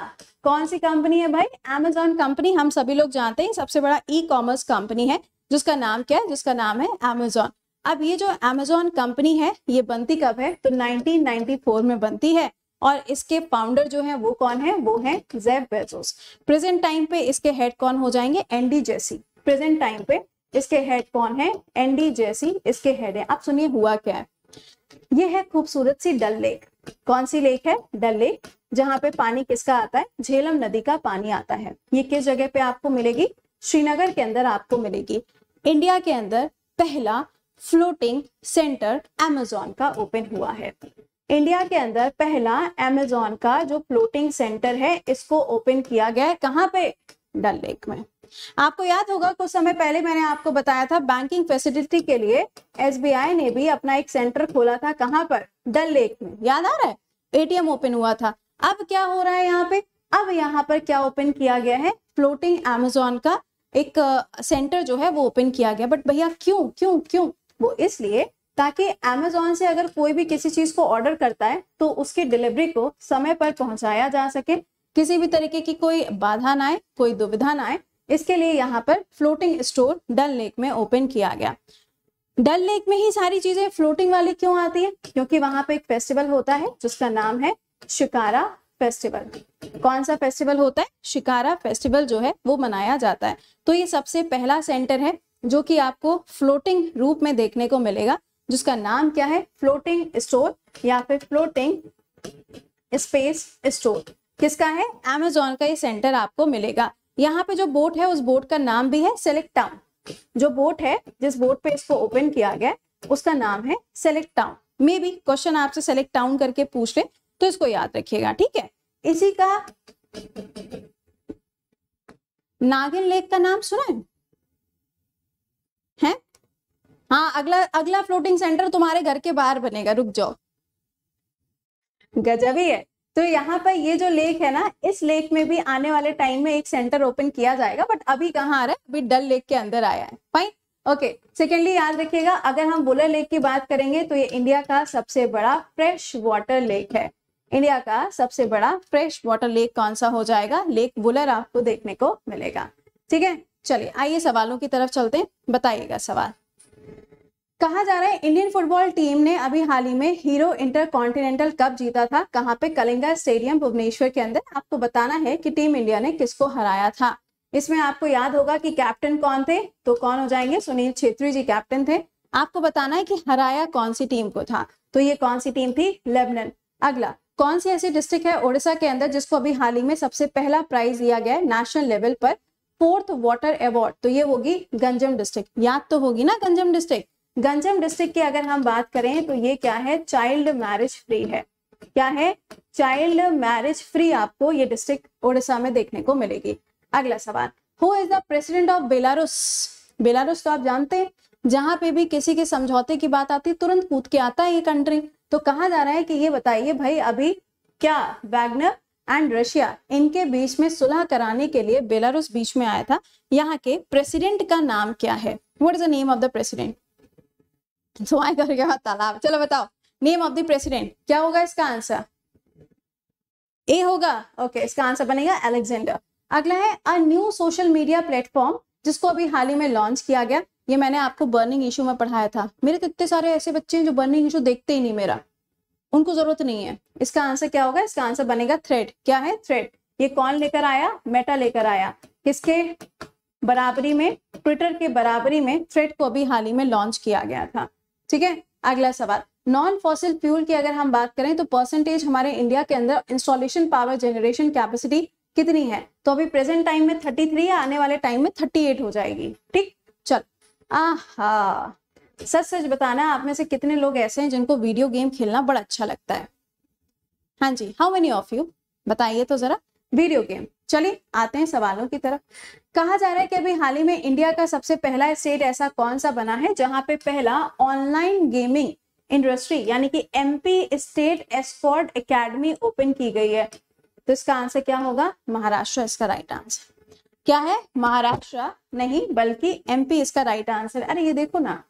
कौन सी कंपनी है भाई एमेजॉन कंपनी हम सभी लोग जानते हैं सबसे बड़ा ई कॉमर्स कंपनी है जिसका नाम क्या है जिसका नाम है एमेजॉन अब ये जो अमेजोन कंपनी है ये बनती कब है तो 1994 में बनती है और इसके फाउंडर जो है वो कौन है वो है जेब बेजोस प्रेजेंट टाइम पे इसके हेड कौन हो जाएंगे एनडी जेसी प्रेजेंट टाइम पे इसके हेड कौन है एनडी जेसी इसके हेड है आप सुनिए हुआ क्या है ये है खूबसूरत सी डल लेक कौन सी लेक है डल लेक जहाँ पे पानी किसका आता है झेलम नदी का पानी आता है ये किस जगह पे आपको मिलेगी श्रीनगर के अंदर आपको मिलेगी इंडिया के अंदर पहला फ्लोटिंग सेंटर एमेजॉन का ओपन हुआ है इंडिया के अंदर पहला एमेजॉन का जो फ्लोटिंग सेंटर है इसको ओपन किया गया है कहाँ पे डल लेक में आपको याद होगा कुछ समय पहले मैंने आपको बताया था बैंकिंग फैसिलिटी के लिए एसबीआई ने भी अपना एक सेंटर खोला था कहाँ पर डल लेक में याद आ रहा है एटीएम ओपन हुआ था अब क्या हो रहा है यहाँ पे अब यहाँ पर क्या ओपन किया गया है फ्लोटिंग एमेजॉन का एक सेंटर जो है वो ओपन किया गया बट भैया क्यों क्यों क्यों वो इसलिए ताकि अमेजोन से अगर कोई भी किसी चीज को ऑर्डर करता है तो उसकी डिलीवरी को समय पर पहुंचाया जा सके किसी भी तरीके की कोई बाधा ना आए कोई दुविधा ना आए इसके लिए यहाँ पर फ्लोटिंग स्टोर डल लेक में ओपन किया गया डल लेक में ही सारी चीजें फ्लोटिंग वाली क्यों आती है क्योंकि वहां पर एक फेस्टिवल होता है जिसका नाम है शिकारा फेस्टिवल कौन सा फेस्टिवल होता है शिकारा फेस्टिवल जो है वो मनाया जाता है तो ये सबसे पहला सेंटर है जो कि आपको फ्लोटिंग रूप में देखने को मिलेगा जिसका नाम क्या है फ्लोटिंग स्टोर या फिर फ्लोटिंग स्पेस स्टोर किसका है एमेजॉन का ये सेंटर आपको मिलेगा यहाँ पे जो बोट है उस बोट का नाम भी है सेलेक्ट टाउन जो बोट है जिस बोट पे इसको ओपन किया गया उसका नाम है select town may be question आपसे सेलेक्ट टाउन करके पूछ ले तो इसको याद रखिएगा ठीक है इसी का नागिन लेक का नाम सुना है हाँ अगला अगला फ्लोटिंग सेंटर तुम्हारे घर के बाहर बनेगा रुक जाओ गजब ही है तो यहाँ पर ये जो लेक है ना इस लेक में भी आने वाले टाइम में एक सेंटर ओपन किया जाएगा बट अभी कहाँ आ रहा है अभी डल लेक के अंदर आया है फाइन ओके सेकेंडली याद रखिएगा अगर हम बुलर लेक की बात करेंगे तो ये इंडिया का सबसे बड़ा फ्रेश वाटर लेक है इंडिया का सबसे बड़ा फ्रेश वाटर लेक कौन सा हो जाएगा लेक बुलर आपको देखने को मिलेगा ठीक है चलिए आइए सवालों की तरफ चलते हैं बताइएगा सवाल कहा जा रहा है इंडियन फुटबॉल टीम ने अभी हाल ही में हीरो इंटर कॉन्टिनेंटल कप जीता था कहाँ पे कलिंगा स्टेडियम भुवनेश्वर के अंदर आपको बताना है कि टीम इंडिया ने किसको हराया था इसमें आपको याद होगा कि कैप्टन कौन थे तो कौन हो जाएंगे सुनील छेत्री जी कैप्टन थे आपको बताना है कि हराया कौन सी टीम को था तो ये कौन सी टीम थी लेबनन अगला कौन सी ऐसी डिस्ट्रिक्ट है ओडिशा के अंदर जिसको अभी हाल ही में सबसे पहला प्राइज दिया गया है नेशनल लेवल पर फोर्थ वाटर अवार्ड तो ये होगी गंजम डिस्ट्रिक्ट याद तो होगी ना गंजम डिस्ट्रिक्ट गंजम डिस्ट्रिक्ट की अगर हम बात करें तो ये क्या है चाइल्ड मैरिज फ्री है क्या है चाइल्ड मैरिज फ्री आपको ये डिस्ट्रिक्ट ओडिशा में देखने को मिलेगी अगला सवाल who is the president of Belarus Belarus तो आप जानते हैं जहां पे भी किसी के समझौते की बात आती तुरंत कूद के आता है ये कंट्री तो कहा जा रहा है कि ये बताइए भाई अभी क्या वैगनर एंड रशिया इनके बीच में सुलह कराने के लिए बेलारूस बीच में आया था यहाँ के प्रेसिडेंट का नाम क्या है what is the name of the president धुआं कर गया तालाब चलो बताओ नेम ऑफ द प्रेसिडेंट क्या होगा इसका आंसर ए होगा ओके okay, इसका आंसर बनेगा एलेक्सेंडर अगला है a new social media platform जिसको अभी हाल ही में लॉन्च किया गया ये मैंने आपको बर्निंग इशू में पढ़ाया था मेरे कितने तो सारे ऐसे बच्चे हैं जो बर्निंग इशू देखते ही नहीं मेरा उनको जरूरत नहीं है इसका आंसर क्या होगा इसका आंसर बनेगा थ्रेड क्या है थ्रेड ये कौन लेकर आया मेटा लेकर आया किसके बराबरी में ट्विटर के बराबरी में थ्रेड को अभी हाल ही में लॉन्च किया गया था ठीक है अगला सवाल नॉन फॉसिल फ्यूल की अगर हम बात करें तो परसेंटेज हमारे इंडिया के अंदर इंस्टॉलेशन पावर जनरेशन कैपेसिटी कितनी है तो अभी प्रेजेंट टाइम में थर्टी थ्री आने वाले टाइम में थर्टी एट हो जाएगी ठीक चल आहा सच सच बताना आप में से कितने लोग ऐसे हैं जिनको वीडियो गेम खेलना बड़ा अच्छा लगता है हाँ जी हाउ मेनी ऑफ यू बताइए तो जरा वीडियो गेम चलिए आते हैं सवालों की तरफ कहा जा रहा है कि अभी हाल ही में इंडिया का सबसे पहला स्टेट ऐसा कौन सा बना है जहां पे पहला ऑनलाइन गेमिंग इंडस्ट्री यानी कि MP state esports academy open की गई है तो इसका आंसर क्या होगा महाराष्ट्र इसका राइट आंसर क्या है महाराष्ट्र नहीं बल्कि एमपी इसका राइट आंसर अरे ये देखो ना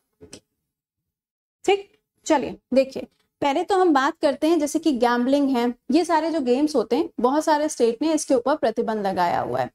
ठीक चलिए देखिए पहले तो हम बात करते हैं जैसे कि गैम्बलिंग है ये सारे जो गेम्स होते हैं बहुत सारे स्टेट ने इसके ऊपर प्रतिबंध लगाया हुआ है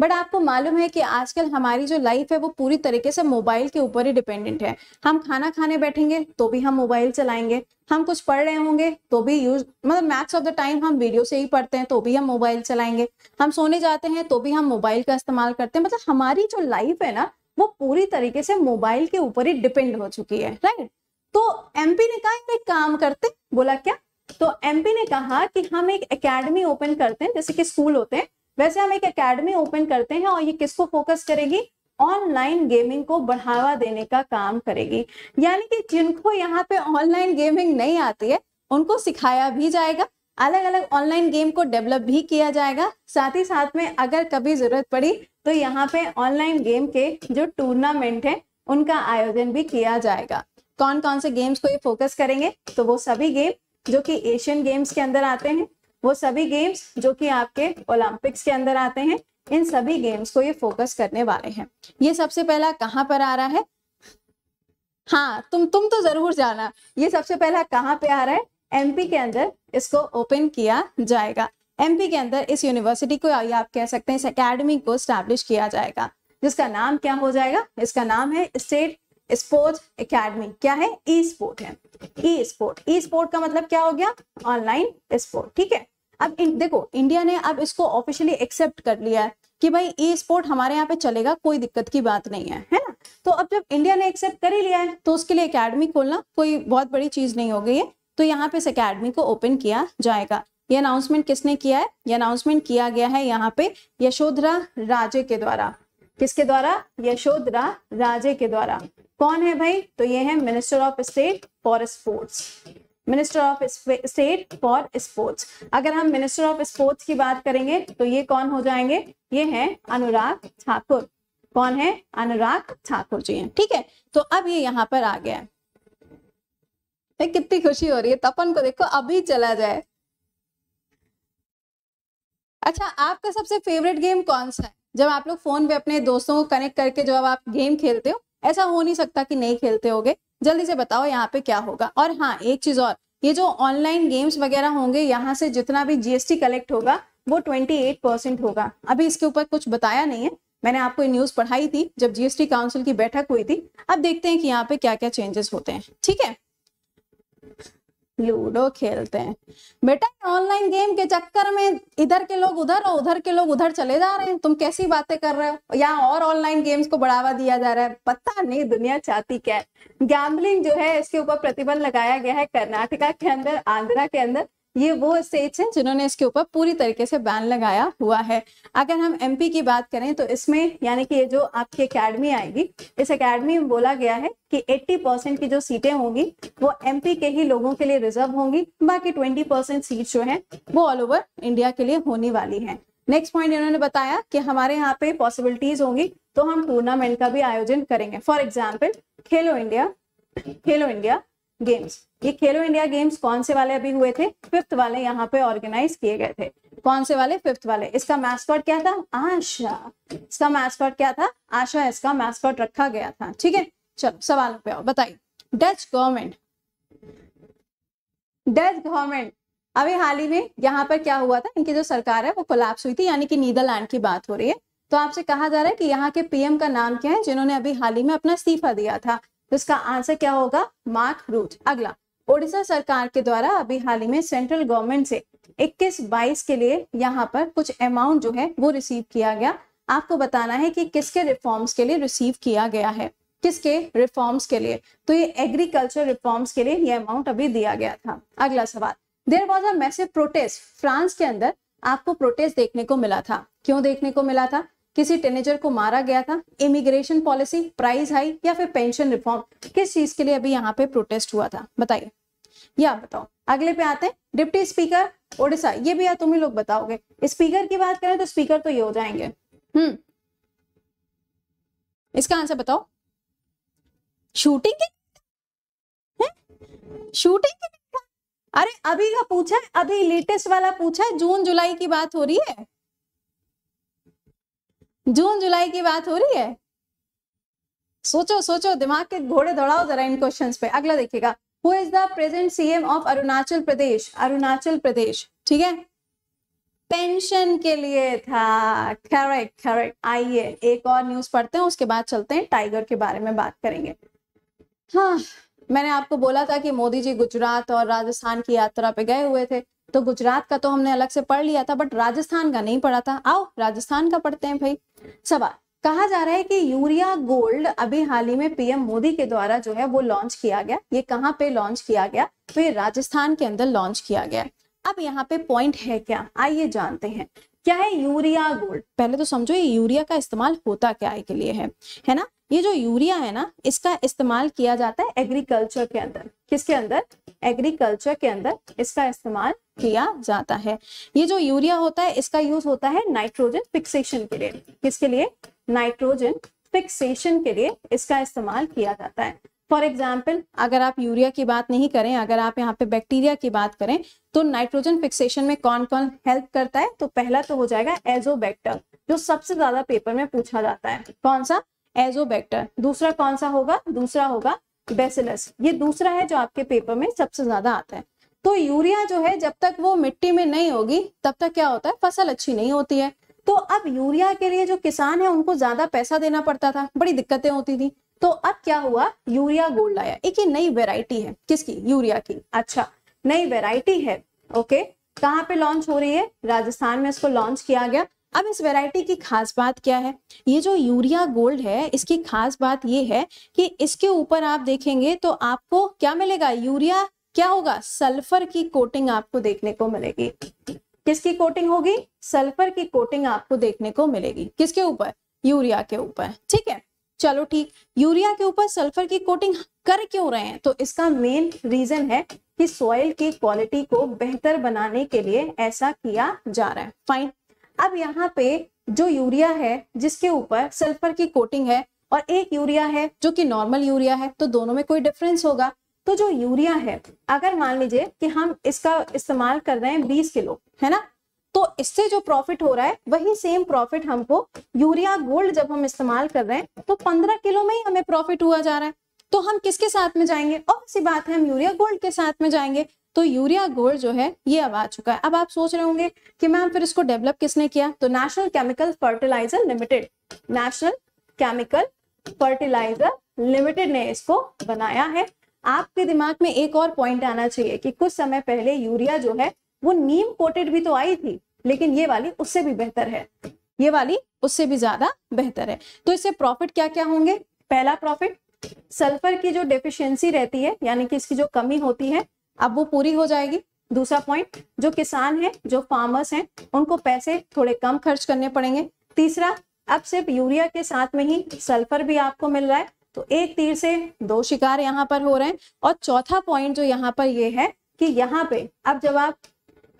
बट आपको मालूम है कि आजकल हमारी जो लाइफ है वो पूरी तरीके से मोबाइल के ऊपर ही डिपेंडेंट है हम खाना खाने बैठेंगे तो भी हम मोबाइल चलाएंगे हम कुछ पढ़ रहे होंगे तो भी यूज मतलब मैक्स ऑफ द टाइम हम वीडियो से ही पढ़ते हैं तो भी हम मोबाइल चलाएंगे हम सोने जाते हैं तो भी हम मोबाइल का इस्तेमाल करते हैं मतलब हमारी जो लाइफ है ना वो पूरी तरीके से मोबाइल के ऊपर ही डिपेंड हो चुकी है राइट तो एमपी ने कहा एक काम करते बोला क्या तो एमपी ने कहा कि हम एक एकेडमी ओपन करते हैं जैसे कि स्कूल होते हैं वैसे हम एक एकेडमी ओपन करते हैं और ये किसको फोकस करेगी ऑनलाइन गेमिंग को बढ़ावा देने का काम करेगी यानी कि जिनको यहाँ पे ऑनलाइन गेमिंग नहीं आती है उनको सिखाया भी जाएगा अलग अलग ऑनलाइन गेम को डेवलप भी किया जाएगा साथ ही साथ में अगर कभी जरूरत पड़ी तो यहाँ पे ऑनलाइन गेम के जो टूर्नामेंट है उनका आयोजन भी किया जाएगा कौन कौन से गेम्स को ये फोकस करेंगे तो वो सभी गेम जो कि एशियन गेम्स के अंदर आते हैं वो सभी गेम्स जो कि आपके ओलंपिक्स के अंदर आते हैं इन सभी गेम्स को ये फोकस करने वाले हैं ये सबसे पहला कहाँ पर आ रहा है हाँ तुम तुम तो जरूर जाना ये सबसे पहला कहाँ पे आ रहा है एमपी के अंदर इसको ओपन किया जाएगा एमपी के अंदर इस यूनिवर्सिटी को या आप कह सकते हैं इस अकेडमी को स्टैब्लिश किया जाएगा जिसका नाम क्या हो जाएगा इसका नाम है स्टेट स्पोर्ट एकेडमी क्या है ई स्पोर्ट है ई स्पोर्ट ई स्पोर्ट का मतलब क्या हो गया ऑनलाइन स्पोर्ट ठीक है अब इन, देखो इंडिया ने अब इसको ऑफिशियली एक्सेप्ट कर लिया है कि भाई ई स्पोर्ट हमारे यहाँ पे चलेगा कोई दिक्कत की बात नहीं है है ना तो अब जब इंडिया ने एक्सेप्ट कर ही लिया है तो उसके लिए अकेडमी खोलना कोई बहुत बड़ी चीज नहीं हो गई है तो यहाँ पे इस अकेडमी को ओपन किया जाएगा ये अनाउंसमेंट किसने किया है ये अनाउंसमेंट किया गया है यहाँ पे यशोधरा राजे के द्वारा किसके द्वारा यशोधरा राजे के द्वारा कौन है भाई तो ये है minister of state for sports minister of state for sports अगर हम मिनिस्टर ऑफ स्पोर्ट्स की बात करेंगे तो ये कौन हो जाएंगे ये है अनुराग ठाकुर कौन है अनुराग ठाकुर जी हैं ठीक है तो अब ये यहाँ पर आ गया है कितनी खुशी हो रही है तपन को देखो अभी चला जाए अच्छा आपका सबसे फेवरेट गेम कौन सा है जब आप लोग फोन पे अपने दोस्तों को कनेक्ट करके जब आप गेम खेलते हो ऐसा हो नहीं सकता कि नहीं खेलते होगे जल्दी से बताओ यहाँ पे क्या होगा और हाँ एक चीज और ये जो ऑनलाइन गेम्स वगैरह होंगे यहाँ से जितना भी जीएसटी कलेक्ट होगा वो 28 परसेंट होगा अभी इसके ऊपर कुछ बताया नहीं है मैंने आपको न्यूज पढ़ाई थी जब जीएसटी काउंसिल की बैठक हुई थी अब देखते हैं कि यहाँ पे क्या क्या चेंजेस होते हैं ठीक है लूडो खेलते हैं बेटा ऑनलाइन गेम के चक्कर में इधर के लोग उधर और उधर के लोग उधर चले जा रहे हैं तुम कैसी बातें कर रहे हो यहाँ और ऑनलाइन गेम्स को बढ़ावा दिया जा रहा है पता नहीं दुनिया चाहती क्या है गैम्बलिंग जो है इसके ऊपर प्रतिबंध लगाया गया है कर्नाटका के अंदर आंध्रा के अंदर ये वो स्टेट्स हैं जिन्होंने इसके ऊपर पूरी तरीके से बैन लगाया हुआ है अगर हम एमपी की बात करें तो इसमें यानी कि ये जो आपकी एकेडमी आएगी इस एकेडमी में बोला गया है कि 80 परसेंट की जो सीटें होंगी वो एमपी के ही लोगों के लिए रिजर्व होंगी बाकी 20 परसेंट सीट जो है वो ऑल ओवर इंडिया के लिए होने वाली है नेक्स्ट पॉइंट इन्होंने बताया कि हमारे यहाँ पे पॉसिबिलिटीज होंगी तो हम टूर्नामेंट का भी आयोजन करेंगे for example Khelo India Khelo India games ये खेलो इंडिया गेम्स कौन से वाले अभी हुए थे फिफ्थ वाले यहाँ पे ऑर्गेनाइज किए गए थे कौन से वाले फिफ्थ वाले इसका मैस्कॉट क्या था आशा इसका मैस्कॉट क्या था आशा इसका मैस्कॉट रखा गया था ठीक है चलो सवाल पे आओ बताइए डच गवर्नमेंट डच गवर्नमेंट अभी हाल ही में यहाँ पर क्या हुआ था इनकी जो सरकार है वो कोलैप्स हुई थी यानी कि नीदरलैंड की बात हो रही है तो आपसे कहा जा रहा है कि यहाँ के पीएम का नाम क्या है जिन्होंने अभी हाल ही में अपना इस्तीफा दिया था तो इसका आंसर क्या होगा मार्क रूट अगला ओडिशा सरकार के द्वारा अभी हाल ही में सेंट्रल गवर्नमेंट से 21 बाईस के लिए यहाँ पर कुछ अमाउंट जो है वो रिसीव किया गया आपको बताना है कि किसके रिफॉर्म्स के लिए रिसीव किया गया है किसके रिफॉर्म्स के लिए तो ये एग्रीकल्चर रिफॉर्म्स के लिए ये अमाउंट अभी दिया गया था अगला सवाल there was a massive protest France के अंदर आपको प्रोटेस्ट देखने को मिला था क्यों देखने को मिला था किसी टेनेजर को मारा गया था इमिग्रेशन पॉलिसी प्राइस हाई या फिर पेंशन रिफॉर्म किस चीज के लिए अभी यहाँ पे प्रोटेस्ट हुआ था बताइए या बताओ अगले पे आते हैं डिप्टी स्पीकर ओडिशा ये भी तुम ही लोग बताओगे स्पीकर की बात करें तो स्पीकर तो ये हो जाएंगे हम्म इसका आंसर बताओ शूटिंग के शूटिंग के अरे अभी का पूछा है अभी लेटेस्ट वाला पूछा है जून जुलाई की बात हो रही है जून जुलाई की बात हो रही है सोचो सोचो दिमाग के घोड़े दौड़ाओ जरा इन क्वेश्चन पे अगला देखिएगा who is the present CM of Arunachal Pradesh Arunachal Pradesh ठीक है पेंशन के लिए था करेक्ट करेक्ट आइए एक और न्यूज पढ़ते हैं उसके बाद चलते हैं टाइगर के बारे में बात करेंगे हाँ मैंने आपको बोला था कि मोदी जी गुजरात और राजस्थान की यात्रा पे गए हुए थे तो गुजरात का तो हमने अलग से पढ़ लिया था बट राजस्थान का नहीं पढ़ा था आओ राजस्थान का पढ़ते हैं भाई सवाल कहा जा रहा है कि यूरिया गोल्ड अभी हाल ही में पीएम मोदी के द्वारा जो है वो लॉन्च किया गया ये कहाँ पे लॉन्च किया गया तो ये राजस्थान के अंदर लॉन्च किया गया अब यहाँ पे पॉइंट है क्या आइए जानते हैं क्या है यूरिया गोल्ड पहले तो समझो ये यूरिया का इस्तेमाल होता क्या के लिए है है ना ये जो यूरिया है ना इसका इस्तेमाल किया जाता है एग्रीकल्चर के अंदर किसके अंदर एग्रीकल्चर के अंदर इसका इस्तेमाल किया जाता है ये जो यूरिया होता है इसका यूज होता है नाइट्रोजन फिक्सेशन के लिए किसके लिए नाइट्रोजन फिक्सेशन के लिए इसका इस्तेमाल किया जाता है फॉर एग्जाम्पल अगर आप यूरिया की बात नहीं करें अगर आप यहाँ पे बैक्टीरिया की बात करें तो नाइट्रोजन फिक्सेशन में कौन कौन हेल्प करता है तो पहला तो हो जाएगा एजोबैक्टर जो सबसे ज्यादा पेपर में पूछा जाता है कौन सा एजोबैक्टर दूसरा कौन सा होगा दूसरा होगा बेसिलस ये दूसरा है जो आपके पेपर में सबसे ज्यादा आता है तो यूरिया जो है जब तक वो मिट्टी में नहीं होगी तब तक क्या होता है फसल अच्छी नहीं होती है तो अब यूरिया के लिए जो किसान है उनको ज्यादा पैसा देना पड़ता था बड़ी दिक्कतें होती थी तो अब क्या हुआ यूरिया गोल्ड आया एक ये नई वेराइटी है किसकी यूरिया की अच्छा नई वेराइटी है ओके कहाँ पे लॉन्च हो रही है राजस्थान में इसको लॉन्च किया गया अब इस वैरायटी की खास बात क्या है ये जो यूरिया गोल्ड है इसकी खास बात ये है कि इसके ऊपर आप देखेंगे तो आपको क्या मिलेगा यूरिया क्या होगा सल्फर की कोटिंग आपको देखने को मिलेगी किसकी कोटिंग होगी सल्फर की कोटिंग आपको देखने को मिलेगी किसके ऊपर यूरिया के ऊपर ठीक है चलो ठीक यूरिया के ऊपर सल्फर की कोटिंग कर क्यों रहे हैं तो इसका मेन रीजन है कि सॉइल की क्वालिटी को बेहतर बनाने के लिए ऐसा किया जा रहा है फाइन अब यहाँ पे जो यूरिया है जिसके ऊपर सल्फर की कोटिंग है और एक यूरिया है जो कि नॉर्मल यूरिया है तो दोनों में कोई डिफरेंस होगा तो जो यूरिया है अगर मान लीजिए कि हम इसका इस्तेमाल कर रहे हैं बीस किलो है ना तो इससे जो प्रॉफिट हो रहा है वही सेम प्रॉफिट हमको यूरिया गोल्ड जब हम इस्तेमाल कर रहे हैं तो पंद्रह किलो में ही हमें प्रॉफिट हुआ जा रहा है तो हम किसके साथ में जाएंगे और सी बात है हम यूरिया गोल्ड के साथ में जाएंगे तो यूरिया गोल्ड जो है ये अब आ चुका है अब आप सोच रहे होंगे कि मैम फिर इसको डेवलप किसने किया तो national chemical fertiliser limited national chemical fertiliser limited ने इसको बनाया है आपके दिमाग में एक और पॉइंट आना चाहिए कि कुछ समय पहले यूरिया जो है वो नीम कोटेड भी तो आई थी लेकिन ये वाली उससे भी बेहतर है ये वाली उससे भी ज्यादा बेहतर है तो इससे प्रॉफिट क्या क्या होंगे पहला प्रॉफिट सल्फर की जो डेफिशिएंसी रहती है यानी कि इसकी जो कमी होती है अब वो पूरी हो जाएगी दूसरा पॉइंट जो किसान हैं जो फार्मर्स हैं उनको पैसे थोड़े कम खर्च करने पड़ेंगे तीसरा अब सिर्फ यूरिया के साथ में ही सल्फर भी आपको मिल रहा है तो एक तीर से दो शिकार यहाँ पर हो रहे हैं और चौथा पॉइंट जो यहाँ पर ये है कि यहाँ पे अब जब आप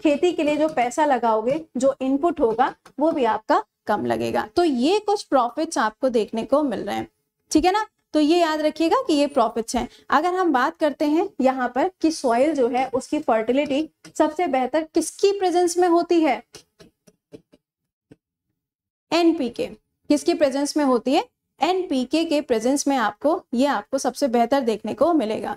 खेती के लिए जो पैसा लगाओगे जो इनपुट होगा वो भी आपका कम लगेगा तो ये कुछ प्रॉफिट्स आपको देखने को मिल रहे हैं ठीक है ना तो ये याद रखिएगा कि ये प्रॉफिट्स हैं अगर हम बात करते हैं यहाँ पर कि सॉइल जो है उसकी फर्टिलिटी सबसे बेहतर किसकी प्रेजेंस में होती है एनपीके किसकी प्रेजेंस में होती है एनपीके के प्रेजेंस में आपको ये आपको सबसे बेहतर देखने को मिलेगा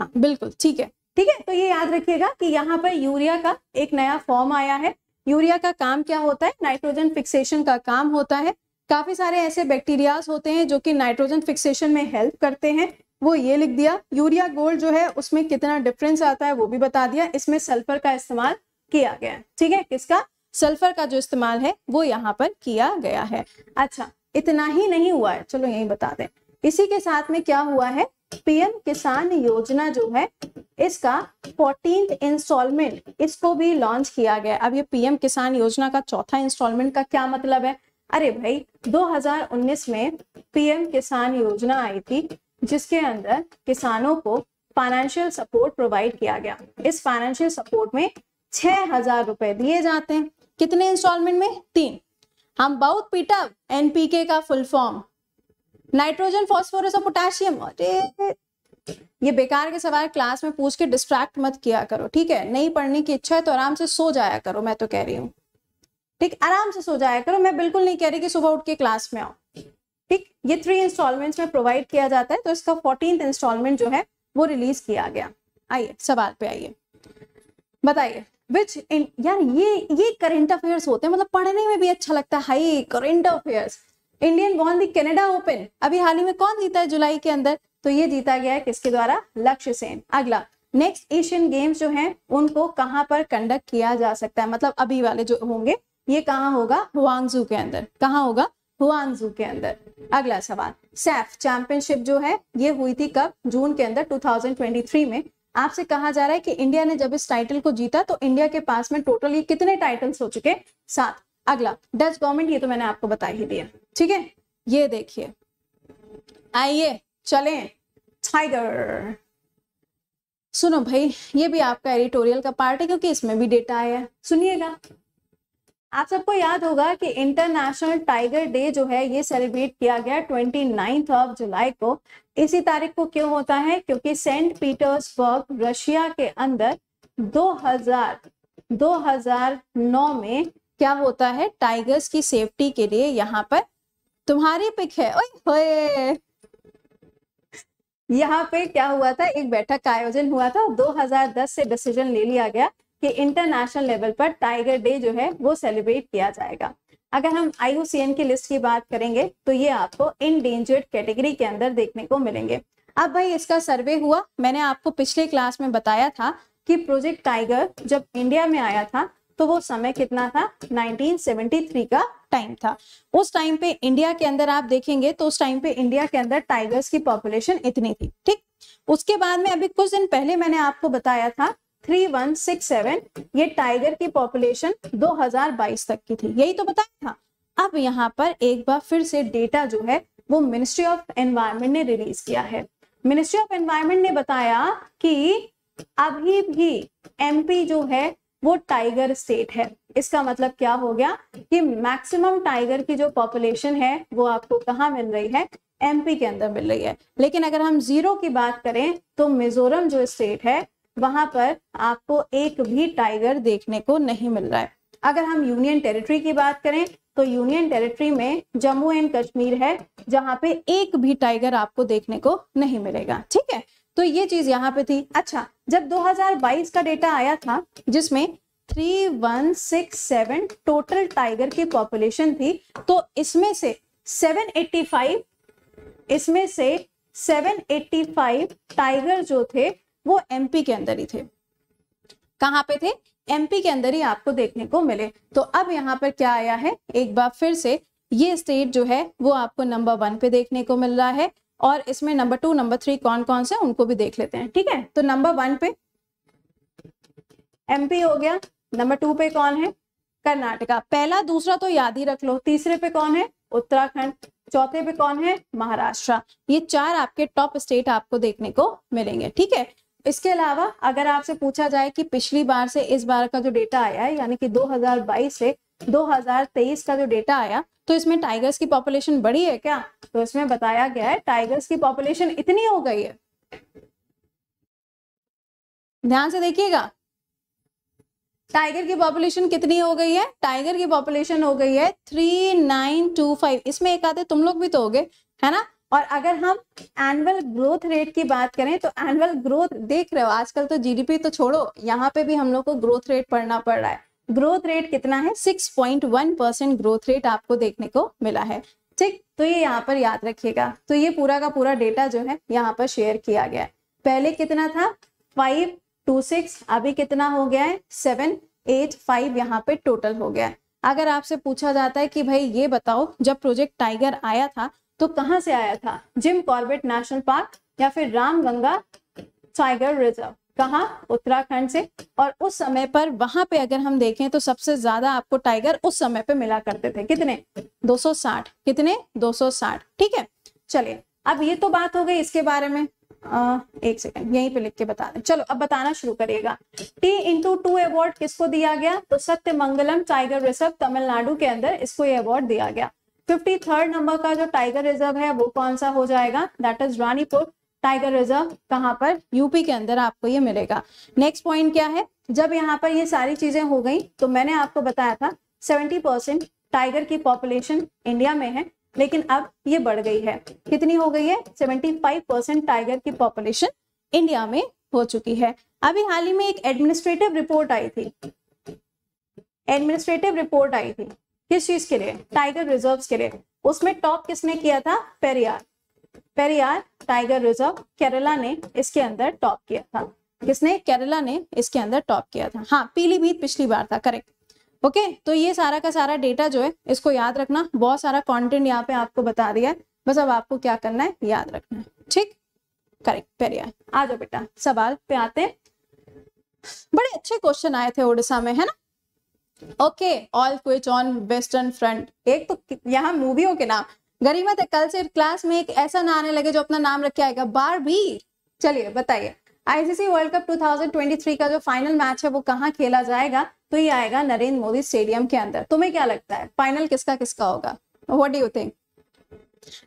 हाँ बिल्कुल ठीक है ठीक है तो ये याद रखिएगा कि यहाँ पर यूरिया का एक नया फॉर्म आया है यूरिया का काम क्या होता है नाइट्रोजन फिक्सेशन का काम होता है काफ़ी सारे ऐसे बैक्टीरियाज होते हैं जो कि नाइट्रोजन फिक्सेशन में हेल्प करते हैं वो ये लिख दिया यूरिया गोल्ड जो है उसमें कितना डिफरेंस आता है वो भी बता दिया इसमें सल्फर का इस्तेमाल किया गया है ठीक है किसका सल्फर का जो इस्तेमाल है वो यहाँ पर किया गया है अच्छा इतना ही नहीं हुआ है चलो यही बता दें इसी के साथ में क्या हुआ है पीएम किसान योजना जो है इसका फोर्टीन इंस्टॉलमेंट इसको भी लॉन्च किया गया अब ये पीएम किसान योजना का चौथा इंस्टॉलमेंट का क्या मतलब है अरे भाई 2019 में पीएम किसान योजना आई थी जिसके अंदर किसानों को फाइनेंशियल सपोर्ट प्रोवाइड किया गया इस फाइनेंशियल सपोर्ट में छह हजार रुपए दिए जाते हैं कितने इंस्टॉलमेंट में तीन हम बहुत पीटा एनपीके का फुल फॉर्म नाइट्रोजन फॉस्फोरस और पोटेशियम अरे ये बेकार के सवाल क्लास में पूछ के डिस्ट्रैक्ट मत किया करो ठीक है नहीं पढ़ने की इच्छा है तो आराम से सो जाया करो मैं तो कह रही हूँ ठीक आराम से सो जाया करो मैं बिल्कुल नहीं कह रही कि सुबह उठ के क्लास में आओ ठीक ये थ्री इंस्टॉलमेंट्स में प्रोवाइड किया जाता है तो इसका फोर्टीन इंस्टॉलमेंट जो है वो रिलीज किया गया आइए सवाल पे आइए बताइए विच यार ये ये करेंट अफेयर्स होते हैं मतलब पढ़ने में भी अच्छा लगता है hi current affairs Indian won the Canada open अभी हाल ही में कौन जीता है जुलाई के अंदर तो ये जीता गया है किसके द्वारा लक्ष्य सेन अगला नेक्स्ट एशियन गेम्स जो हैं उनको कहाँ पर कंडक्ट किया जा सकता है मतलब अभी वाले जो होंगे ये कहाँ होगा हुआंगजू के अंदर कहाँ होगा हुआंगजू के अंदर अगला सवाल सैफ चैंपियनशिप जो है ये हुई थी कब जून के अंदर 2023 में आपसे कहा जा रहा है कि इंडिया ने जब इस टाइटल को जीता तो इंडिया के पास में टोटल ये कितने टाइटल्स हो चुके सात अगला डच गवर्नमेंट ये तो मैंने आपको बता ही दिया ठीक है ये देखिए आइए चले टाइगर सुनो भाई ये भी आपका एडिटोरियल का पार्ट है क्योंकि इसमें भी डेटा आया है सुनिएगा आप सबको याद होगा कि इंटरनेशनल टाइगर डे जो है ये सेलिब्रेट किया गया ट्वेंटी नाइन्थ ऑफ जुलाई को इसी तारीख को क्यों होता है क्योंकि सेंट पीटर्सबर्ग रशिया के अंदर 2000 2009 में क्या होता है टाइगर्स की सेफ्टी के लिए यहाँ पर तुम्हारी पिक है ओए यहाँ पे क्या हुआ था एक बैठक का आयोजन हुआ था 2010 से डिसीजन ले लिया गया कि इंटरनेशनल लेवल पर टाइगर डे जो है वो सेलिब्रेट किया जाएगा अगर हम आईयूसीएन की लिस्ट की बात करेंगे तो ये आपको इनडेंजर्ड कैटेगरी के अंदर देखने को मिलेंगे अब भाई इसका सर्वे हुआ मैंने आपको पिछले क्लास में बताया था कि प्रोजेक्ट टाइगर जब इंडिया में आया था तो वो समय कितना था 1973 का टाइम था उस टाइम पे इंडिया के अंदर आप देखेंगे तो उस टाइम पे इंडिया के अंदर टाइगर्स की पॉपुलेशन इतनी थी ठीक उसके बाद में अभी कुछ दिन पहले मैंने आपको बताया था थ्री वन सिक्स सेवन ये टाइगर की पॉपुलेशन 2022 तक की थी यही तो बताया था अब यहाँ पर एक बार फिर से डेटा जो है वो मिनिस्ट्री ऑफ एनवायरमेंट ने रिलीज किया है मिनिस्ट्री ऑफ एनवायरमेंट ने बताया कि अभी भी एमपी जो है वो टाइगर स्टेट है इसका मतलब क्या हो गया कि मैक्सिमम टाइगर की जो पॉपुलेशन है वो आपको कहाँ मिल रही है एमपी के अंदर मिल रही है लेकिन अगर हम जीरो की बात करें तो मिजोरम जो स्टेट है वहां पर आपको एक भी टाइगर देखने को नहीं मिल रहा है अगर हम यूनियन टेरिटरी की बात करें तो यूनियन टेरिटरी में जम्मू एंड कश्मीर है जहां पे एक भी टाइगर आपको देखने को नहीं मिलेगा ठीक है तो ये चीज यहाँ पे थी अच्छा जब 2022 का डेटा आया था जिसमें 3167 टोटल टाइगर की पॉपुलेशन थी तो इसमें से 785 इसमें से 785 टाइगर जो थे वो एमपी के अंदर ही थे कहां पे थे एमपी के अंदर ही आपको देखने को मिले तो अब यहाँ पर क्या आया है एक बार फिर से ये स्टेट जो है वो आपको नंबर वन पे देखने को मिल रहा है और इसमें नंबर टू नंबर थ्री कौन कौन से उनको भी देख लेते हैं ठीक है तो नंबर वन पे एमपी हो गया नंबर टू पे कौन है कर्नाटका पहला दूसरा तो याद ही रख लो तीसरे पे कौन है उत्तराखंड चौथे पे कौन है महाराष्ट्र ये चार आपके टॉप स्टेट आपको देखने को मिलेंगे ठीक है इसके अलावा अगर आपसे पूछा जाए कि पिछली बार से इस बार का जो डेटा आया है यानी कि 2022 से 2023 का जो डेटा आया तो इसमें टाइगर्स की पॉपुलेशन बढ़ी है क्या तो इसमें बताया गया है टाइगर्स की पॉपुलेशन इतनी हो गई है ध्यान से देखिएगा टाइगर की पॉपुलेशन कितनी हो गई है टाइगर की पॉपुलेशन हो गई है थ्री नाइन टू फाइव इसमें एक आते तुम लोग भी तो हो गए है ना और अगर हम एनुअल ग्रोथ रेट की बात करें तो एनुअल ग्रोथ देख रहे हो आजकल तो जीडीपी तो छोड़ो यहाँ पे भी हम लोग को ग्रोथ रेट पढ़ना पड़ रहा है ग्रोथ रेट कितना है 6.1 परसेंट ग्रोथ रेट आपको देखने को मिला है ठीक तो ये यहाँ पर याद रखिएगा तो ये पूरा का पूरा डेटा जो है यहाँ पर शेयर किया गया है पहले कितना था फाइव टू सिक्स अभी कितना हो गया है सेवन एट फाइव यहाँ पे टोटल हो गया है अगर आपसे पूछा जाता है कि भाई ये बताओ जब प्रोजेक्ट टाइगर आया था तो कहाँ से आया था जिम कॉर्बेट नेशनल पार्क या फिर राम गंगा टाइगर रिजर्व कहा उत्तराखंड से और उस समय पर वहां पे अगर हम देखें तो सबसे ज्यादा आपको टाइगर उस समय पे मिला करते थे कितने 260 कितने 260 ठीक है चलिए अब ये तो बात हो गई इसके बारे में आ, एक सेकंड यहीं पे लिख के बता दें चलो अब बताना शुरू करिएगा टी इंटू टू अवार्ड किसको दिया गया तो सत्य मंगलम टाइगर रिसर्व तमिलनाडु के अंदर इसको ये अवार्ड दिया गया फिफ्टी थर्ड नंबर का जो टाइगर रिजर्व है वो कौन सा हो जाएगा that is Ranipur tiger reserve कहाँ पर यूपी के अंदर आपको ये मिलेगा नेक्स्ट पॉइंट क्या है जब यहाँ पर ये सारी चीजें हो गई तो मैंने आपको बताया था सेवेंटी परसेंट टाइगर की पॉपुलेशन इंडिया में है लेकिन अब ये बढ़ गई है कितनी हो गई है सेवेंटी फाइव परसेंट टाइगर की पॉपुलेशन इंडिया में हो चुकी है अभी हाल ही में एक एडमिनिस्ट्रेटिव रिपोर्ट आई थी एडमिनिस्ट्रेटिव रिपोर्ट आई थी किस चीज के लिए टाइगर रिजर्व के लिए उसमें टॉप किसने किया था पेरियार पेरियार टाइगर रिजर्व केरला ने इसके अंदर टॉप किया था किसने केरला ने इसके अंदर टॉप किया था हाँ पीलीभीत पिछली बार था करेक्ट ओके okay, तो ये सारा का सारा डेटा जो है इसको याद रखना बहुत सारा कंटेंट यहाँ पे आपको बता दिया है बस अब आपको क्या करना है याद रखना है ठीक करेक्ट पेरियार आ जाओ बेटा सवाल पे आते हैं बड़े अच्छे क्वेश्चन आए थे ओडिशा में है ना okay all quiz on western front एक तो यहाँ मूवियों के नाम गरीबत है कल से क्लास में एक ऐसा ना आने लगे जो अपना नाम रखे आएगा बार भी चलिए बताइए आईसीसी वर्ल्ड कप 2023 का जो फाइनल मैच है वो कहाँ खेला जाएगा तो ये आएगा नरेंद्र मोदी स्टेडियम के अंदर तुम्हें क्या लगता है फाइनल किसका किसका होगा वट डू थिंक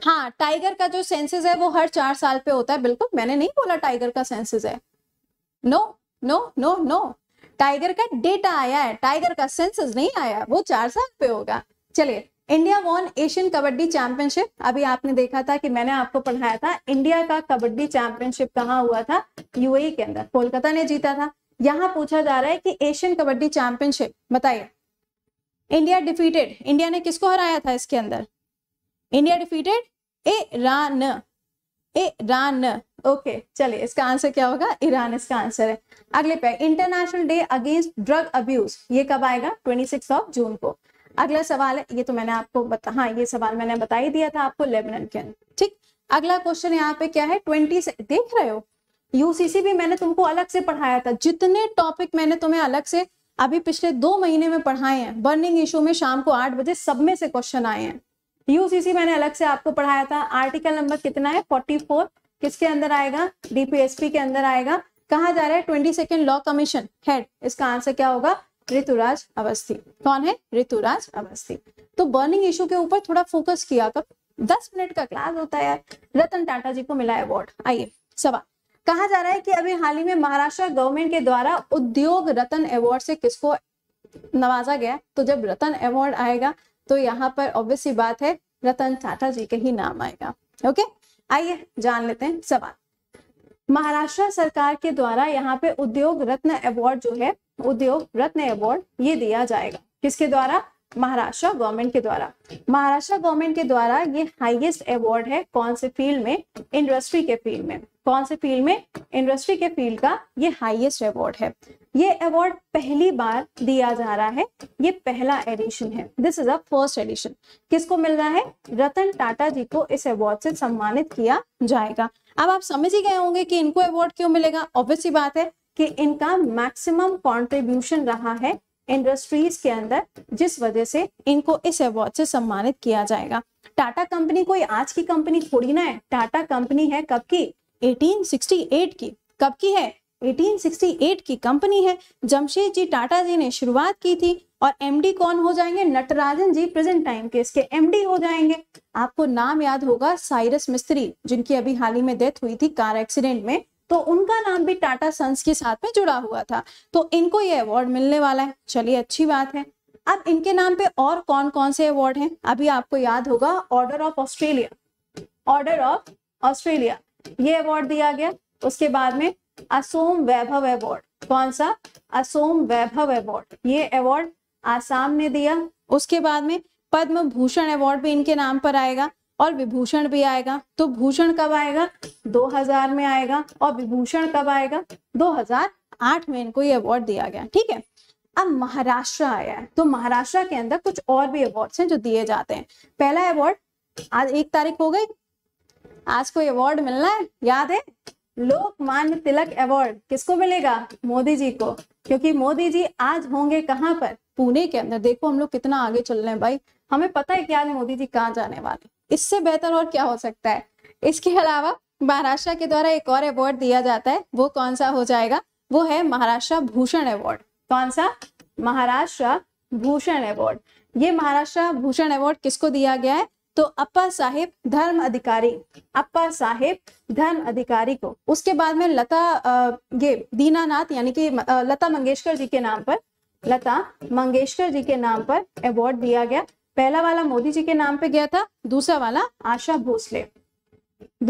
हाँ टाइगर का जो सेंसेस है वो हर चार साल पे होता है बिल्कुल मैंने नहीं बोला टाइगर का सेंसेस है no no no no tiger का डेटा आया है टाइगर का सेंसस नहीं आया वो चार साल पे होगा चलिए India won Asian kabaddi championship अभी आपने देखा था कि मैंने आपको पढ़ाया था इंडिया का कबड्डी चैंपियनशिप कहाँ हुआ था यूएई e के अंदर कोलकाता ने जीता था यहाँ पूछा जा रहा है कि एशियन कबड्डी चैंपियनशिप बताइए इंडिया डिफीटेड इंडिया ने किसको हराया था इसके अंदर इंडिया डिफीटेड ए रान ईरान ओके चलिए इसका आंसर क्या होगा ईरान इसका आंसर है अगले पे international day against drug abuse ये कब आएगा ट्वेंटी सिक्स ऑफ जून को अगला सवाल है ये तो मैंने आपको बता हाँ ये सवाल मैंने बता ही दिया था आपको लेबनन के अंदर ठीक अगला क्वेश्चन यहाँ पे क्या है ट्वेंटी देख रहे हो यूसीसी भी मैंने तुमको अलग से पढ़ाया था जितने टॉपिक मैंने तुम्हें अलग से अभी पिछले दो महीने में पढ़ाए हैं बर्निंग इशू में शाम को आठ बजे सब में से क्वेश्चन आए हैं यूसीसी मैंने अलग से आपको पढ़ाया था आर्टिकल नंबर कितना है 44 किसके अंदर आएगा डीपीएसपी के अंदर आएगा कहा जा रहा है twenty second law commission head इसका आंसर क्या होगा ऋतुराज अवस्थी कौन है ऋतुराज अवस्थी तो बर्निंग इशू के ऊपर थोड़ा फोकस किया कब तो दस मिनट का क्लास होता है रतन टाटा जी को मिला अवार्ड आइए सवाल कहा जा रहा है कि अभी हाल ही में महाराष्ट्र गवर्नमेंट के द्वारा उद्योग रतन अवार्ड से किसको नवाजा गया तो जब रतन अवार्ड आएगा तो यहाँ पर ऑब्वियसली बात है रतन टाटा जी का ही नाम आएगा ओके आइए जान लेते हैं सवाल महाराष्ट्र सरकार के द्वारा यहाँ पे उद्योग रत्न अवार्ड जो है उद्योग रत्न अवार्ड ये दिया जाएगा किसके द्वारा महाराष्ट्र गवर्नमेंट के द्वारा महाराष्ट्र गवर्नमेंट के द्वारा ये हाईएस्ट अवार्ड है कौन से फील्ड में इंडस्ट्री के फील्ड में कौन से फील्ड में इंडस्ट्री के फील्ड का ये हाईएस्ट अवार्ड है ये अवार्ड पहली बार दिया जा रहा है ये पहला एडिशन है this is a first edition किसको मिल रहा है रतन टाटा जी को इस अवार्ड से सम्मानित किया जाएगा अब आप समझ ही गए होंगे कि इनको अवार्ड क्यों मिलेगा ऑब्वियसली बात है कि इनका मैक्सिमम कॉन्ट्रीब्यूशन रहा है इंडस्ट्रीज के अंदर जिस वजह से इनको इस अवार्ड से सम्मानित किया जाएगा टाटा कंपनी कोई आज की कंपनी थोड़ी ना है टाटा कंपनी है कब की 1868 की कब की है 1868 की कंपनी है जमशेद जी टाटा जी ने शुरुआत की थी और एमडी कौन हो जाएंगे नटराजन जी प्रेजेंट टाइम के इसके एमडी हो जाएंगे आपको नाम याद होगा साइरस मिस्त्री जिनकी अभी हाल ही में डेथ हुई थी कार एक्सीडेंट में तो उनका नाम भी टाटा सन्स के साथ में जुड़ा हुआ था तो इनको ये अवार्ड मिलने वाला है चलिए अच्छी बात है अब इनके नाम पे और कौन कौन से अवार्ड हैं अभी आपको याद होगा order of Australia order of Australia ये अवार्ड दिया गया उसके बाद में असोम वैभव अवार्ड कौन सा असोम वैभव अवार्ड ये अवार्ड आसाम ने दिया उसके बाद में पद्म भूषण अवार्ड भी इनके नाम पर आएगा और विभूषण भी आएगा तो भूषण कब आएगा 2000 में आएगा और विभूषण कब आएगा 2008 में इनको ये अवार्ड दिया गया ठीक है अब महाराष्ट्र आया है तो महाराष्ट्र के अंदर कुछ और भी अवार्ड्स हैं जो दिए जाते हैं पहला अवार्ड आज एक तारीख हो गई आज कोई अवार्ड मिलना है याद है लोकमान्य तिलक अवार्ड किसको मिलेगा मोदी जी को क्योंकि मोदी जी आज होंगे कहाँ पर पुणे के अंदर देखो हम लोग कितना आगे चल रहे हैं भाई हमें पता है कि आज मोदी जी कहाँ जाने वाले इससे बेहतर और क्या हो सकता है इसके अलावा महाराष्ट्र के द्वारा एक और अवार्ड दिया जाता है वो कौन सा हो जाएगा वो है महाराष्ट्र भूषण अवार्ड कौन सा महाराष्ट्र भूषण अवार्ड ये महाराष्ट्र भूषण अवार्ड किसको दिया गया है तो अप्पा साहेब धर्म अधिकारी अप्पा साहेब धर्म अधिकारी को उसके बाद में लता ये दीनानाथ यानी कि लता मंगेशकर जी के नाम पर लता मंगेशकर जी के नाम पर अवार्ड दिया गया पहला वाला मोदी जी के नाम पे गया था दूसरा वाला आशा भोसले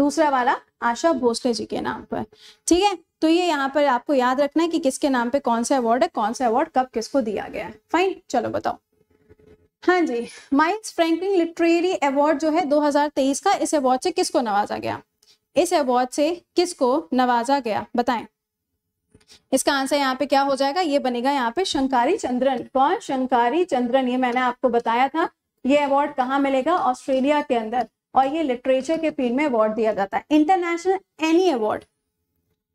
दूसरा वाला आशा भोसले जी के नाम पर ठीक है तो ये यहाँ पर आपको याद रखना है कि किसके नाम पे कौन सा अवार्ड है कौन सा अवार्ड कब किसको दिया गया है फाइन चलो बताओ हाँ जी माइल्स फ्रैंकलिन लिटरेरी अवार्ड जो है 2023 का इस अवार्ड से किसको नवाजा गया इस अवार्ड से किसको नवाजा गया बताएं इसका आंसर यहाँ पे क्या हो जाएगा ये बनेगा यहाँ पे शंकारी चंद्रन कौन शंकारी चंद्रन ये मैंने आपको बताया था ये अवार्ड कहाँ मिलेगा ऑस्ट्रेलिया के अंदर और ये लिटरेचर के फील्ड में अवार्ड दिया जाता है international Emmy award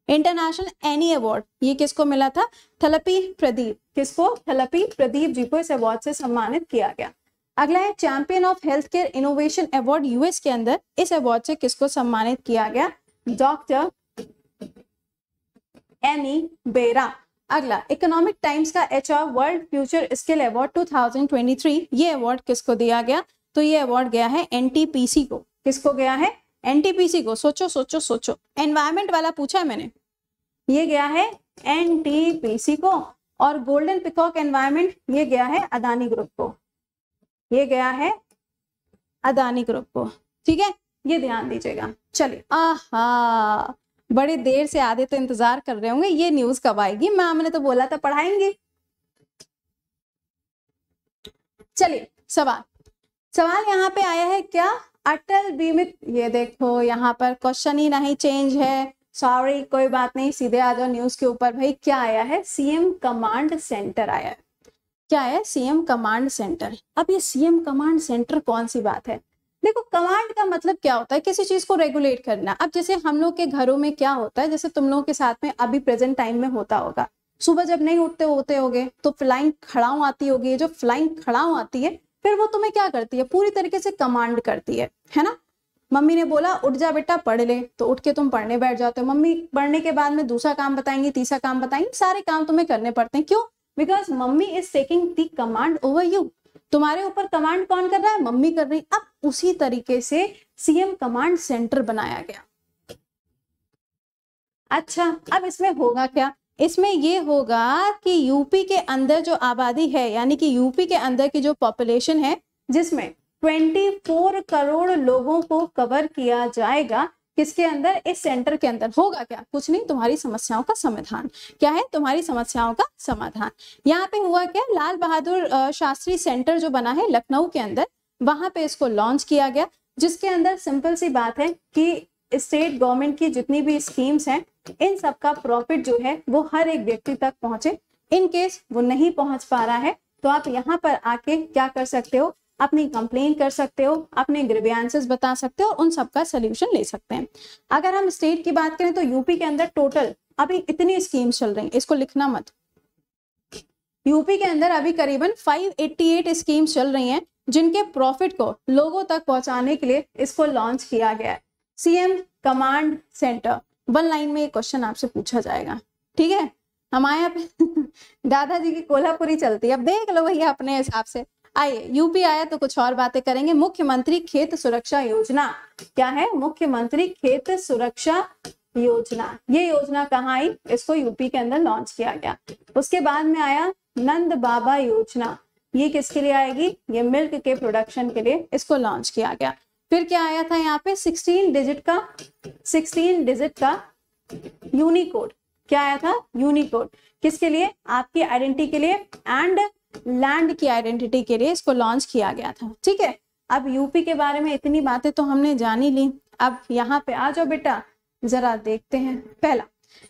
international Emmy award ये किसको मिला था थलपी प्रदीप किसको थलपी प्रदीप जी को इस अवार्ड से सम्मानित किया गया अगला है champion of health care innovation award US के अंदर इस अवार्ड से किसको सम्मानित किया गया डॉक्टर एनी बेरा अगला इकोनॉमिक टाइम्स का H R world future skill award 2023 ये अवार्ड किसको दिया गया तो ये अवार्ड गया है एनटीपीसी को किसको गया है एनटीपीसी को सोचो सोचो सोचो एनवायरमेंट वाला पूछा है मैंने ये गया है एनटीपीसी को और गोल्डन पिकॉक एनवायरमेंट ये गया है अदानी ग्रुप को ये गया है अदानी ग्रुप को ठीक है ये ध्यान दीजिएगा चलिए आहा बड़े देर से आधे तो इंतजार कर रहे होंगे ये न्यूज कब आएगी मैम ने तो बोला था पढ़ाएंगे चलिए सवाल सवाल यहाँ पे आया है क्या अटल बीमित ये देखो यहाँ पर क्वेश्चन ही नहीं चेंज है सॉरी कोई बात नहीं सीधे आ जाओ न्यूज के ऊपर भाई क्या आया है सीएम कमांड सेंटर आया है क्या है सीएम कमांड सेंटर अब ये सीएम कमांड सेंटर कौन सी बात है देखो कमांड का मतलब क्या होता है किसी चीज को रेगुलेट करना अब जैसे हम लोग के घरों में क्या होता है जैसे तुम लोगों के साथ में अभी प्रेजेंट टाइम में होता होगा सुबह जब नहीं उठते होते होगे तो फ्लाइंग खड़ाऊ आती होगी जो फ्लाइंग खड़ाऊ आती है फिर वो तुम्हें क्या करती है पूरी तरीके से कमांड करती है है ना मम्मी ने बोला उठ जा बेटा पढ़ ले तो उठ के तुम पढ़ने बैठ जाते हो मम्मी पढ़ने के बाद में दूसरा काम बताएंगी तीसरा काम बताएंगी सारे काम तुम्हें करने पड़ते हैं क्यों because mummy is taking the command over you तुम्हारे ऊपर कमांड कौन कर रहा है मम्मी कर रही अब उसी तरीके से सीएम कमांड सेंटर बनाया गया अच्छा अब इसमें होगा क्या इसमें ये होगा कि यूपी के अंदर जो आबादी है यानी कि यूपी के अंदर की जो पॉपुलेशन है जिसमें 24 करोड़ लोगों को कवर किया जाएगा किसके अंदर इस सेंटर के अंदर होगा क्या कुछ नहीं तुम्हारी समस्याओं का समाधान क्या है तुम्हारी समस्याओं का समाधान यहाँ पे हुआ क्या लाल बहादुर शास्त्री सेंटर जो बना है लखनऊ के अंदर वहां पे इसको लॉन्च किया गया जिसके अंदर सिंपल सी बात है कि स्टेट गवर्नमेंट की जितनी भी स्कीम्स हैं इन सब का प्रॉफिट जो है वो हर एक व्यक्ति तक पहुंचे इन केस वो नहीं पहुंच पा रहा है तो आप यहाँ पर आके क्या कर सकते हो अपनी कंप्लेन कर सकते हो अपने ग्रीवियांसेस बता सकते हो और उन का सोल्यूशन ले सकते हैं अगर हम स्टेट की बात करें तो यूपी के अंदर टोटल अभी इतनी स्कीम्स चल रही है इसको लिखना मत यूपी के अंदर अभी करीबन 588 स्कीम्स चल रही हैं जिनके प्रॉफिट को लोगों तक पहुंचाने के लिए इसको लॉन्च किया गया है CM command centre one line में क्वेश्चन आपसे पूछा जाएगा ठीक है हमारे यहाँ दादाजी की कोल्हापुरी चलती है अब देख लो भैया अपने हिसाब से आइए यूपी आया तो कुछ और बातें करेंगे मुख्यमंत्री खेत सुरक्षा योजना क्या है मुख्यमंत्री खेत सुरक्षा योजना ये योजना कहाँ आई इसको यूपी के अंदर लॉन्च किया गया उसके बाद में आया नंद बाबा योजना ये किसके लिए आएगी ये मिल्क के प्रोडक्शन के लिए इसको लॉन्च किया गया फिर क्या आया था यहाँ पे 16 डिजिट का 16 डिजिट का यूनिकोड क्या आया था यूनिकोड किसके लिए आपकी आइडेंटिटी के लिए एंड लैंड की आइडेंटिटी के लिए इसको लॉन्च किया गया था ठीक है अब यूपी के बारे में इतनी बातें तो हमने जानी ली अब यहाँ पे आ जाओ बेटा जरा देखते हैं पहला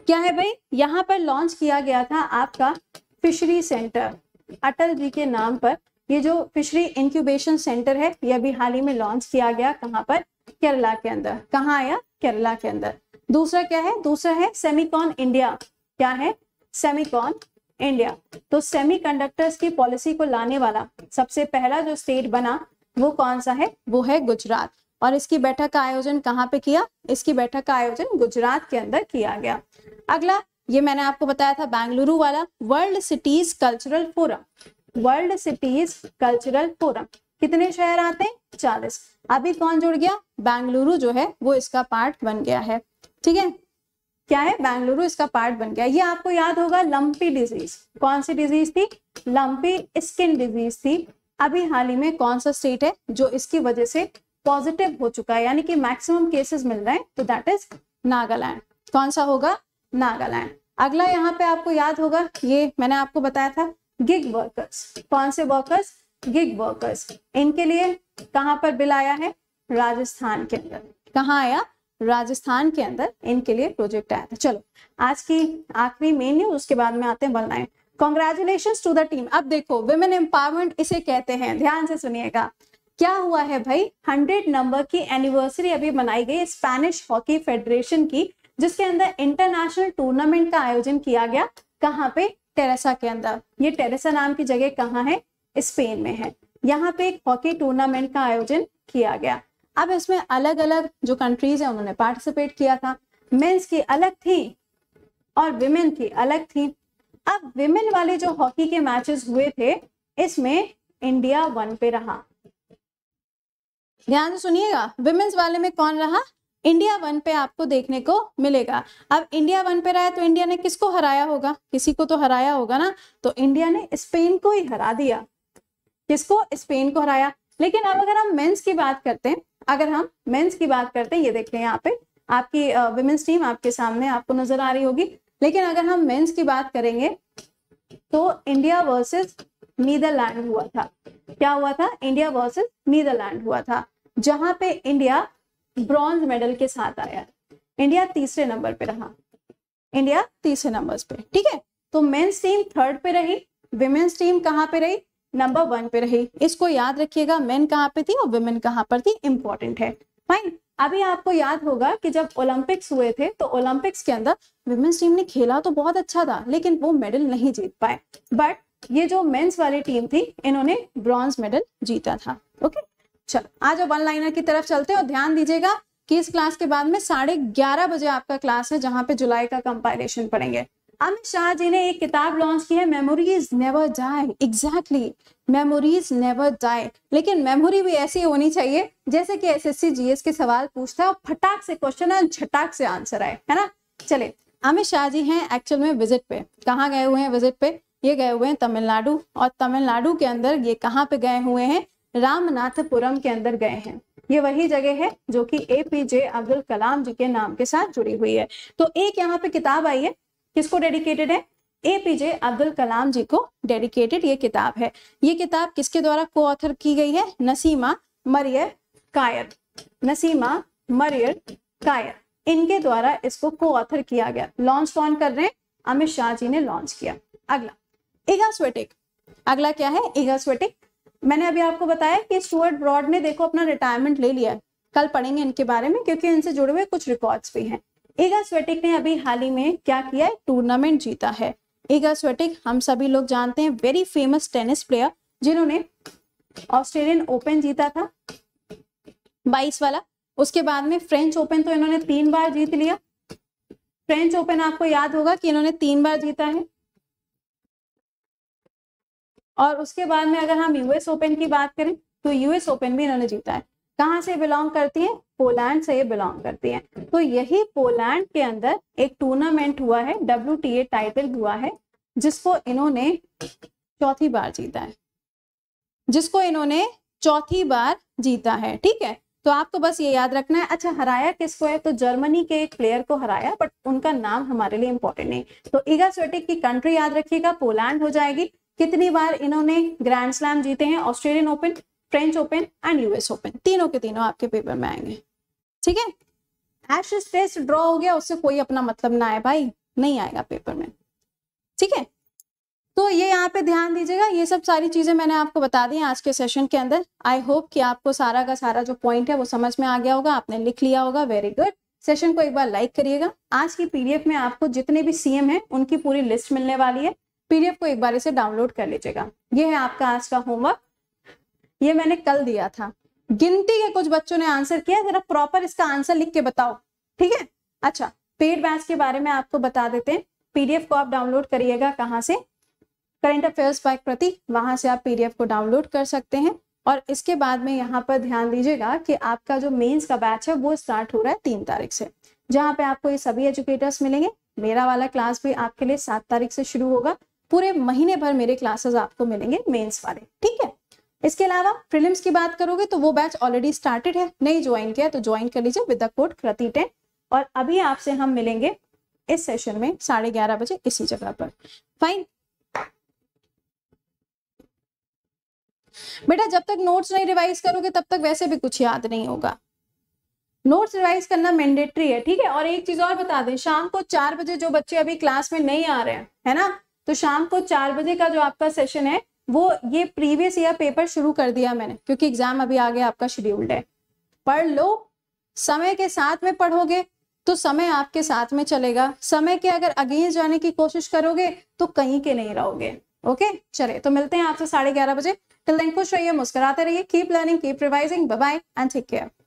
क्या है भाई यहाँ पर लॉन्च किया गया था आपका फिशरी सेंटर अटल जी के नाम पर ये जो फिशरी इंक्यूबेशन सेंटर है यह भी हाल ही में लॉन्च किया गया कहाँ पर केरला के अंदर कहाँ आया केरला के अंदर दूसरा क्या है दूसरा है सेमिकॉन इंडिया क्या है सेमिकॉन इंडिया तो सेमीकंडक्टर्स की पॉलिसी को लाने वाला सबसे पहला जो स्टेट बना वो कौन सा है वो है गुजरात और इसकी बैठक का आयोजन कहाँ पे किया इसकी बैठक का आयोजन गुजरात के अंदर किया गया अगला ये मैंने आपको बताया था बेंगलुरु वाला world cities cultural forum world cities cultural forum कितने शहर आते हैं चालीस अभी कौन जुड़ गया बेंगलुरु जो है वो इसका पार्ट बन गया है ठीक है क्या है बेंगलुरु इसका पार्ट बन गया ये आपको याद होगा लंपी डिजीज कौन सी डिजीज थी लंपी स्किन डिजीज थी अभी हाल ही में कौन सा स्टेट है जो इसकी वजह से पॉजिटिव हो चुका है यानी कि मैक्सिमम केसेस मिल रहे हैं तो दैट इज नागालैंड कौन सा होगा नागालैंड अगला यहाँ पे आपको याद होगा ये मैंने आपको बताया था गिग वर्कर्स कौन से वर्कर्स गिग वर्कर्स इनके लिए कहाँ पर बिल आया है राजस्थान के अंदर कहाँ आया राजस्थान के अंदर इनके लिए प्रोजेक्ट आया था चलो आज की आखिरी मेन न्यूज उसके बाद में आते हैं one line congratulation to the team अब देखो वुमेन एम्पावरमेंट इसे कहते हैं ध्यान से सुनिएगा क्या हुआ है भाई हंड्रेड नंबर की एनिवर्सरी अभी मनाई गई स्पेनिश हॉकी फेडरेशन की जिसके अंदर इंटरनेशनल टूर्नामेंट का आयोजन किया गया कहाँ पे टेरेसा के अंदर ये टेरेसा नाम की जगह कहाँ है स्पेन में है यहाँ पे एक हॉकी टूर्नामेंट का आयोजन किया गया अब इसमें अलग अलग जो कंट्रीज है उन्होंने पार्टिसिपेट किया था मेन्स की अलग थी और विमेन की अलग थी अब विमेन वाले जो हॉकी के मैचेस हुए थे इसमें इंडिया वन पे रहा ध्यान से सुनिएगा विमेन्स वाले में कौन रहा इंडिया वन पे आपको देखने को मिलेगा अब इंडिया वन पे रहा है तो इंडिया ने किसको हराया होगा किसी को तो हराया होगा ना तो इंडिया ने स्पेन को ही हरा दिया किसको स्पेन को हराया लेकिन अब अगर हम मेंस की बात करते हैं अगर हम मेंस की बात करते हैं ये देख लें यहाँ पे आपकी विमेंस टीम आपके सामने आपको नजर आ रही होगी लेकिन अगर हम मेन्स की बात करेंगे तो इंडिया वर्सेज नीदरलैंड हुआ था क्या हुआ था इंडिया वर्सेज नीदरलैंड हुआ था जहां पे इंडिया ब्रॉन्ज मेडल के साथ आया इंडिया तीसरे नंबर पे रहा इंडिया तीसरे नंबर पे ठीक है तो मेन्स टीम थर्ड पे रही विमेन्स टीम कहाँ पे रही नंबर वन पे रही इसको याद रखिएगा मेन कहाँ पे थी और विमेन कहाँ पर थी इंपॉर्टेंट है फाइन अभी आपको याद होगा कि जब ओलंपिक्स हुए थे तो ओलंपिक्स के अंदर विमेन्स टीम ने खेला तो बहुत अच्छा था लेकिन वो मेडल नहीं जीत पाए बट ये जो मेन्स वाली टीम थी इन्होंने ब्रॉन्ज मेडल जीता था ओके चलो आज वन लाइनर की तरफ चलते हैं और ध्यान दीजिएगा कि इस क्लास के बाद में साढ़े ग्यारह बजे आपका क्लास है जहां पे जुलाई का कंपाइलेशन पढ़ेंगे अमित शाह जी ने एक किताब लॉन्च की है memories never die exactly memories never die लेकिन मेमोरी भी ऐसी होनी चाहिए जैसे कि एसएससी जीएस के सवाल पूछता है और फटाक से क्वेश्चन है झटाक से आंसर आए है ना चले अमित शाह जी हैं एक्चुअल में विजिट पे कहाँ गए हुए हैं विजिट पे ये गए हुए हैं तमिलनाडु और तमिलनाडु के अंदर ये कहाँ पे गए हुए हैं रामनाथपुरम के अंदर गए हैं ये वही जगह है जो कि एपीजे अब्दुल कलाम जी के नाम के साथ जुड़ी हुई है तो एक यहाँ पे किताब आई है किसको डेडिकेटेड है एपीजे अब्दुल कलाम जी को डेडिकेटेड ये किताब है ये किताब किसके द्वारा को ऑथर की गई है नसीमा मरियर कायर नसीमा मरियर कायर इनके द्वारा इसको को ऑथर किया गया लॉन्च कौन कर रहे हैं अमित शाह जी ने लॉन्च किया अगला इगास्वेटिक अगला क्या है इगास्वेटिक मैंने अभी आपको बताया कि स्टुअर्ट ब्रॉड ने देखो अपना रिटायरमेंट ले लिया कल पढ़ेंगे इनके बारे में क्योंकि इनसे जुड़े हुए कुछ रिकॉर्ड्स भी हैं ईगा स्वेटिक ने अभी हाल ही में क्या किया है टूर्नामेंट जीता है ईगा स्वेटिक हम सभी लोग जानते हैं वेरी फेमस टेनिस प्लेयर जिन्होंने ऑस्ट्रेलियन ओपन जीता था बाईस वाला उसके बाद में फ्रेंच ओपन तो इन्होंने तीन बार जीत लिया फ्रेंच ओपन आपको याद होगा कि इन्होंने तीन बार जीता है और उसके बाद में अगर हम यूएस ओपन की बात करें तो यूएस ओपन भी इन्होंने जीता है कहाँ से बिलोंग करती है पोलैंड से ये बिलोंग करती है तो यही पोलैंड के अंदर एक टूर्नामेंट हुआ है डब्ल्यू टाइटल हुआ है जिसको इन्होंने चौथी बार जीता है जिसको इन्होंने चौथी बार जीता है ठीक है तो आपको तो बस ये याद रखना है अच्छा हराया किसको है तो जर्मनी के एक प्लेयर को हराया बट उनका नाम हमारे लिए इंपॉर्टेंट नहीं तो इगा स्वेटिक की कंट्री याद रखिएगा पोलैंड हो जाएगी कितनी बार इन्होंने ग्रैंड स्लैम जीते हैं Australian Open French Open and US Open तीनों के तीनों आपके पेपर में आएंगे ठीक है एश टेस्ट ड्रॉ हो गया उससे कोई अपना मतलब ना आए भाई नहीं आएगा पेपर में ठीक है तो ये यहाँ पे ध्यान दीजिएगा ये सब सारी चीजें मैंने आपको बता दी आज के सेशन के अंदर आई होप कि आपको सारा का सारा जो पॉइंट है वो समझ में आ गया होगा आपने लिख लिया होगा वेरी गुड सेशन को एक बार लाइक करिएगा आज की पीडीएफ में आपको जितने भी सीएम हैं उनकी पूरी लिस्ट मिलने वाली है पीडीएफ को एक बार इसे डाउनलोड कर लीजिएगा ये है आपका आज का होमवर्क ये मैंने कल दिया था गिनती के कुछ बच्चों ने आंसर किया जरा प्रॉपर इसका आंसर लिख के बताओ ठीक है अच्छा पेड बैच के बारे में आपको बता देते हैं पीडीएफ को आप डाउनलोड करिएगा कहाँ से करंट अफेयर्स बाय प्रति वहां से आप पीडीएफ को डाउनलोड कर सकते हैं और इसके बाद में यहाँ पर ध्यान दीजिएगा कि आपका जो मेंस का बैच है वो स्टार्ट हो रहा है तीन तारीख से जहाँ पे आपको ये सभी एजुकेटर्स मिलेंगे मेरा वाला क्लास भी आपके लिए सात तारीख से शुरू होगा पूरे महीने भर मेरे क्लासेस आपको मिलेंगे मेंस वाले ठीक है इसके अलावा प्रीलिम्स की बात करोगे तो वो बैच ऑलरेडी स्टार्टेड है नहीं ज्वाइन किया तो ज्वाइन कर लीजिए with the code Kriti ten और अभी आपसे हम मिलेंगे इस सेशन में साढ़े ग्यारह बजे इसी जगह पर फाइन बेटा जब तक नोट्स नहीं रिवाइज करोगे तब तक वैसे भी कुछ याद नहीं होगा नोट्स रिवाइज करना मैंडेटरी है ठीक है और एक चीज और बता दें शाम को चार बजे जो बच्चे अभी क्लास में नहीं आ रहे हैं है ना तो शाम को चार बजे का जो आपका सेशन है वो ये प्रीवियस ईयर पेपर शुरू कर दिया मैंने क्योंकि एग्जाम अभी आगे आपका शेड्यूल्ड है पढ़ लो समय के साथ में पढ़ोगे तो समय आपके साथ में चलेगा समय के अगर अगेंस्ट जाने की कोशिश करोगे तो कहीं के नहीं रहोगे ओके चले तो मिलते हैं आपसे साढ़े ग्यारह बजे टिल देन खुश रहिए मुस्कुराते रहिए keep learning keep revising bye and take care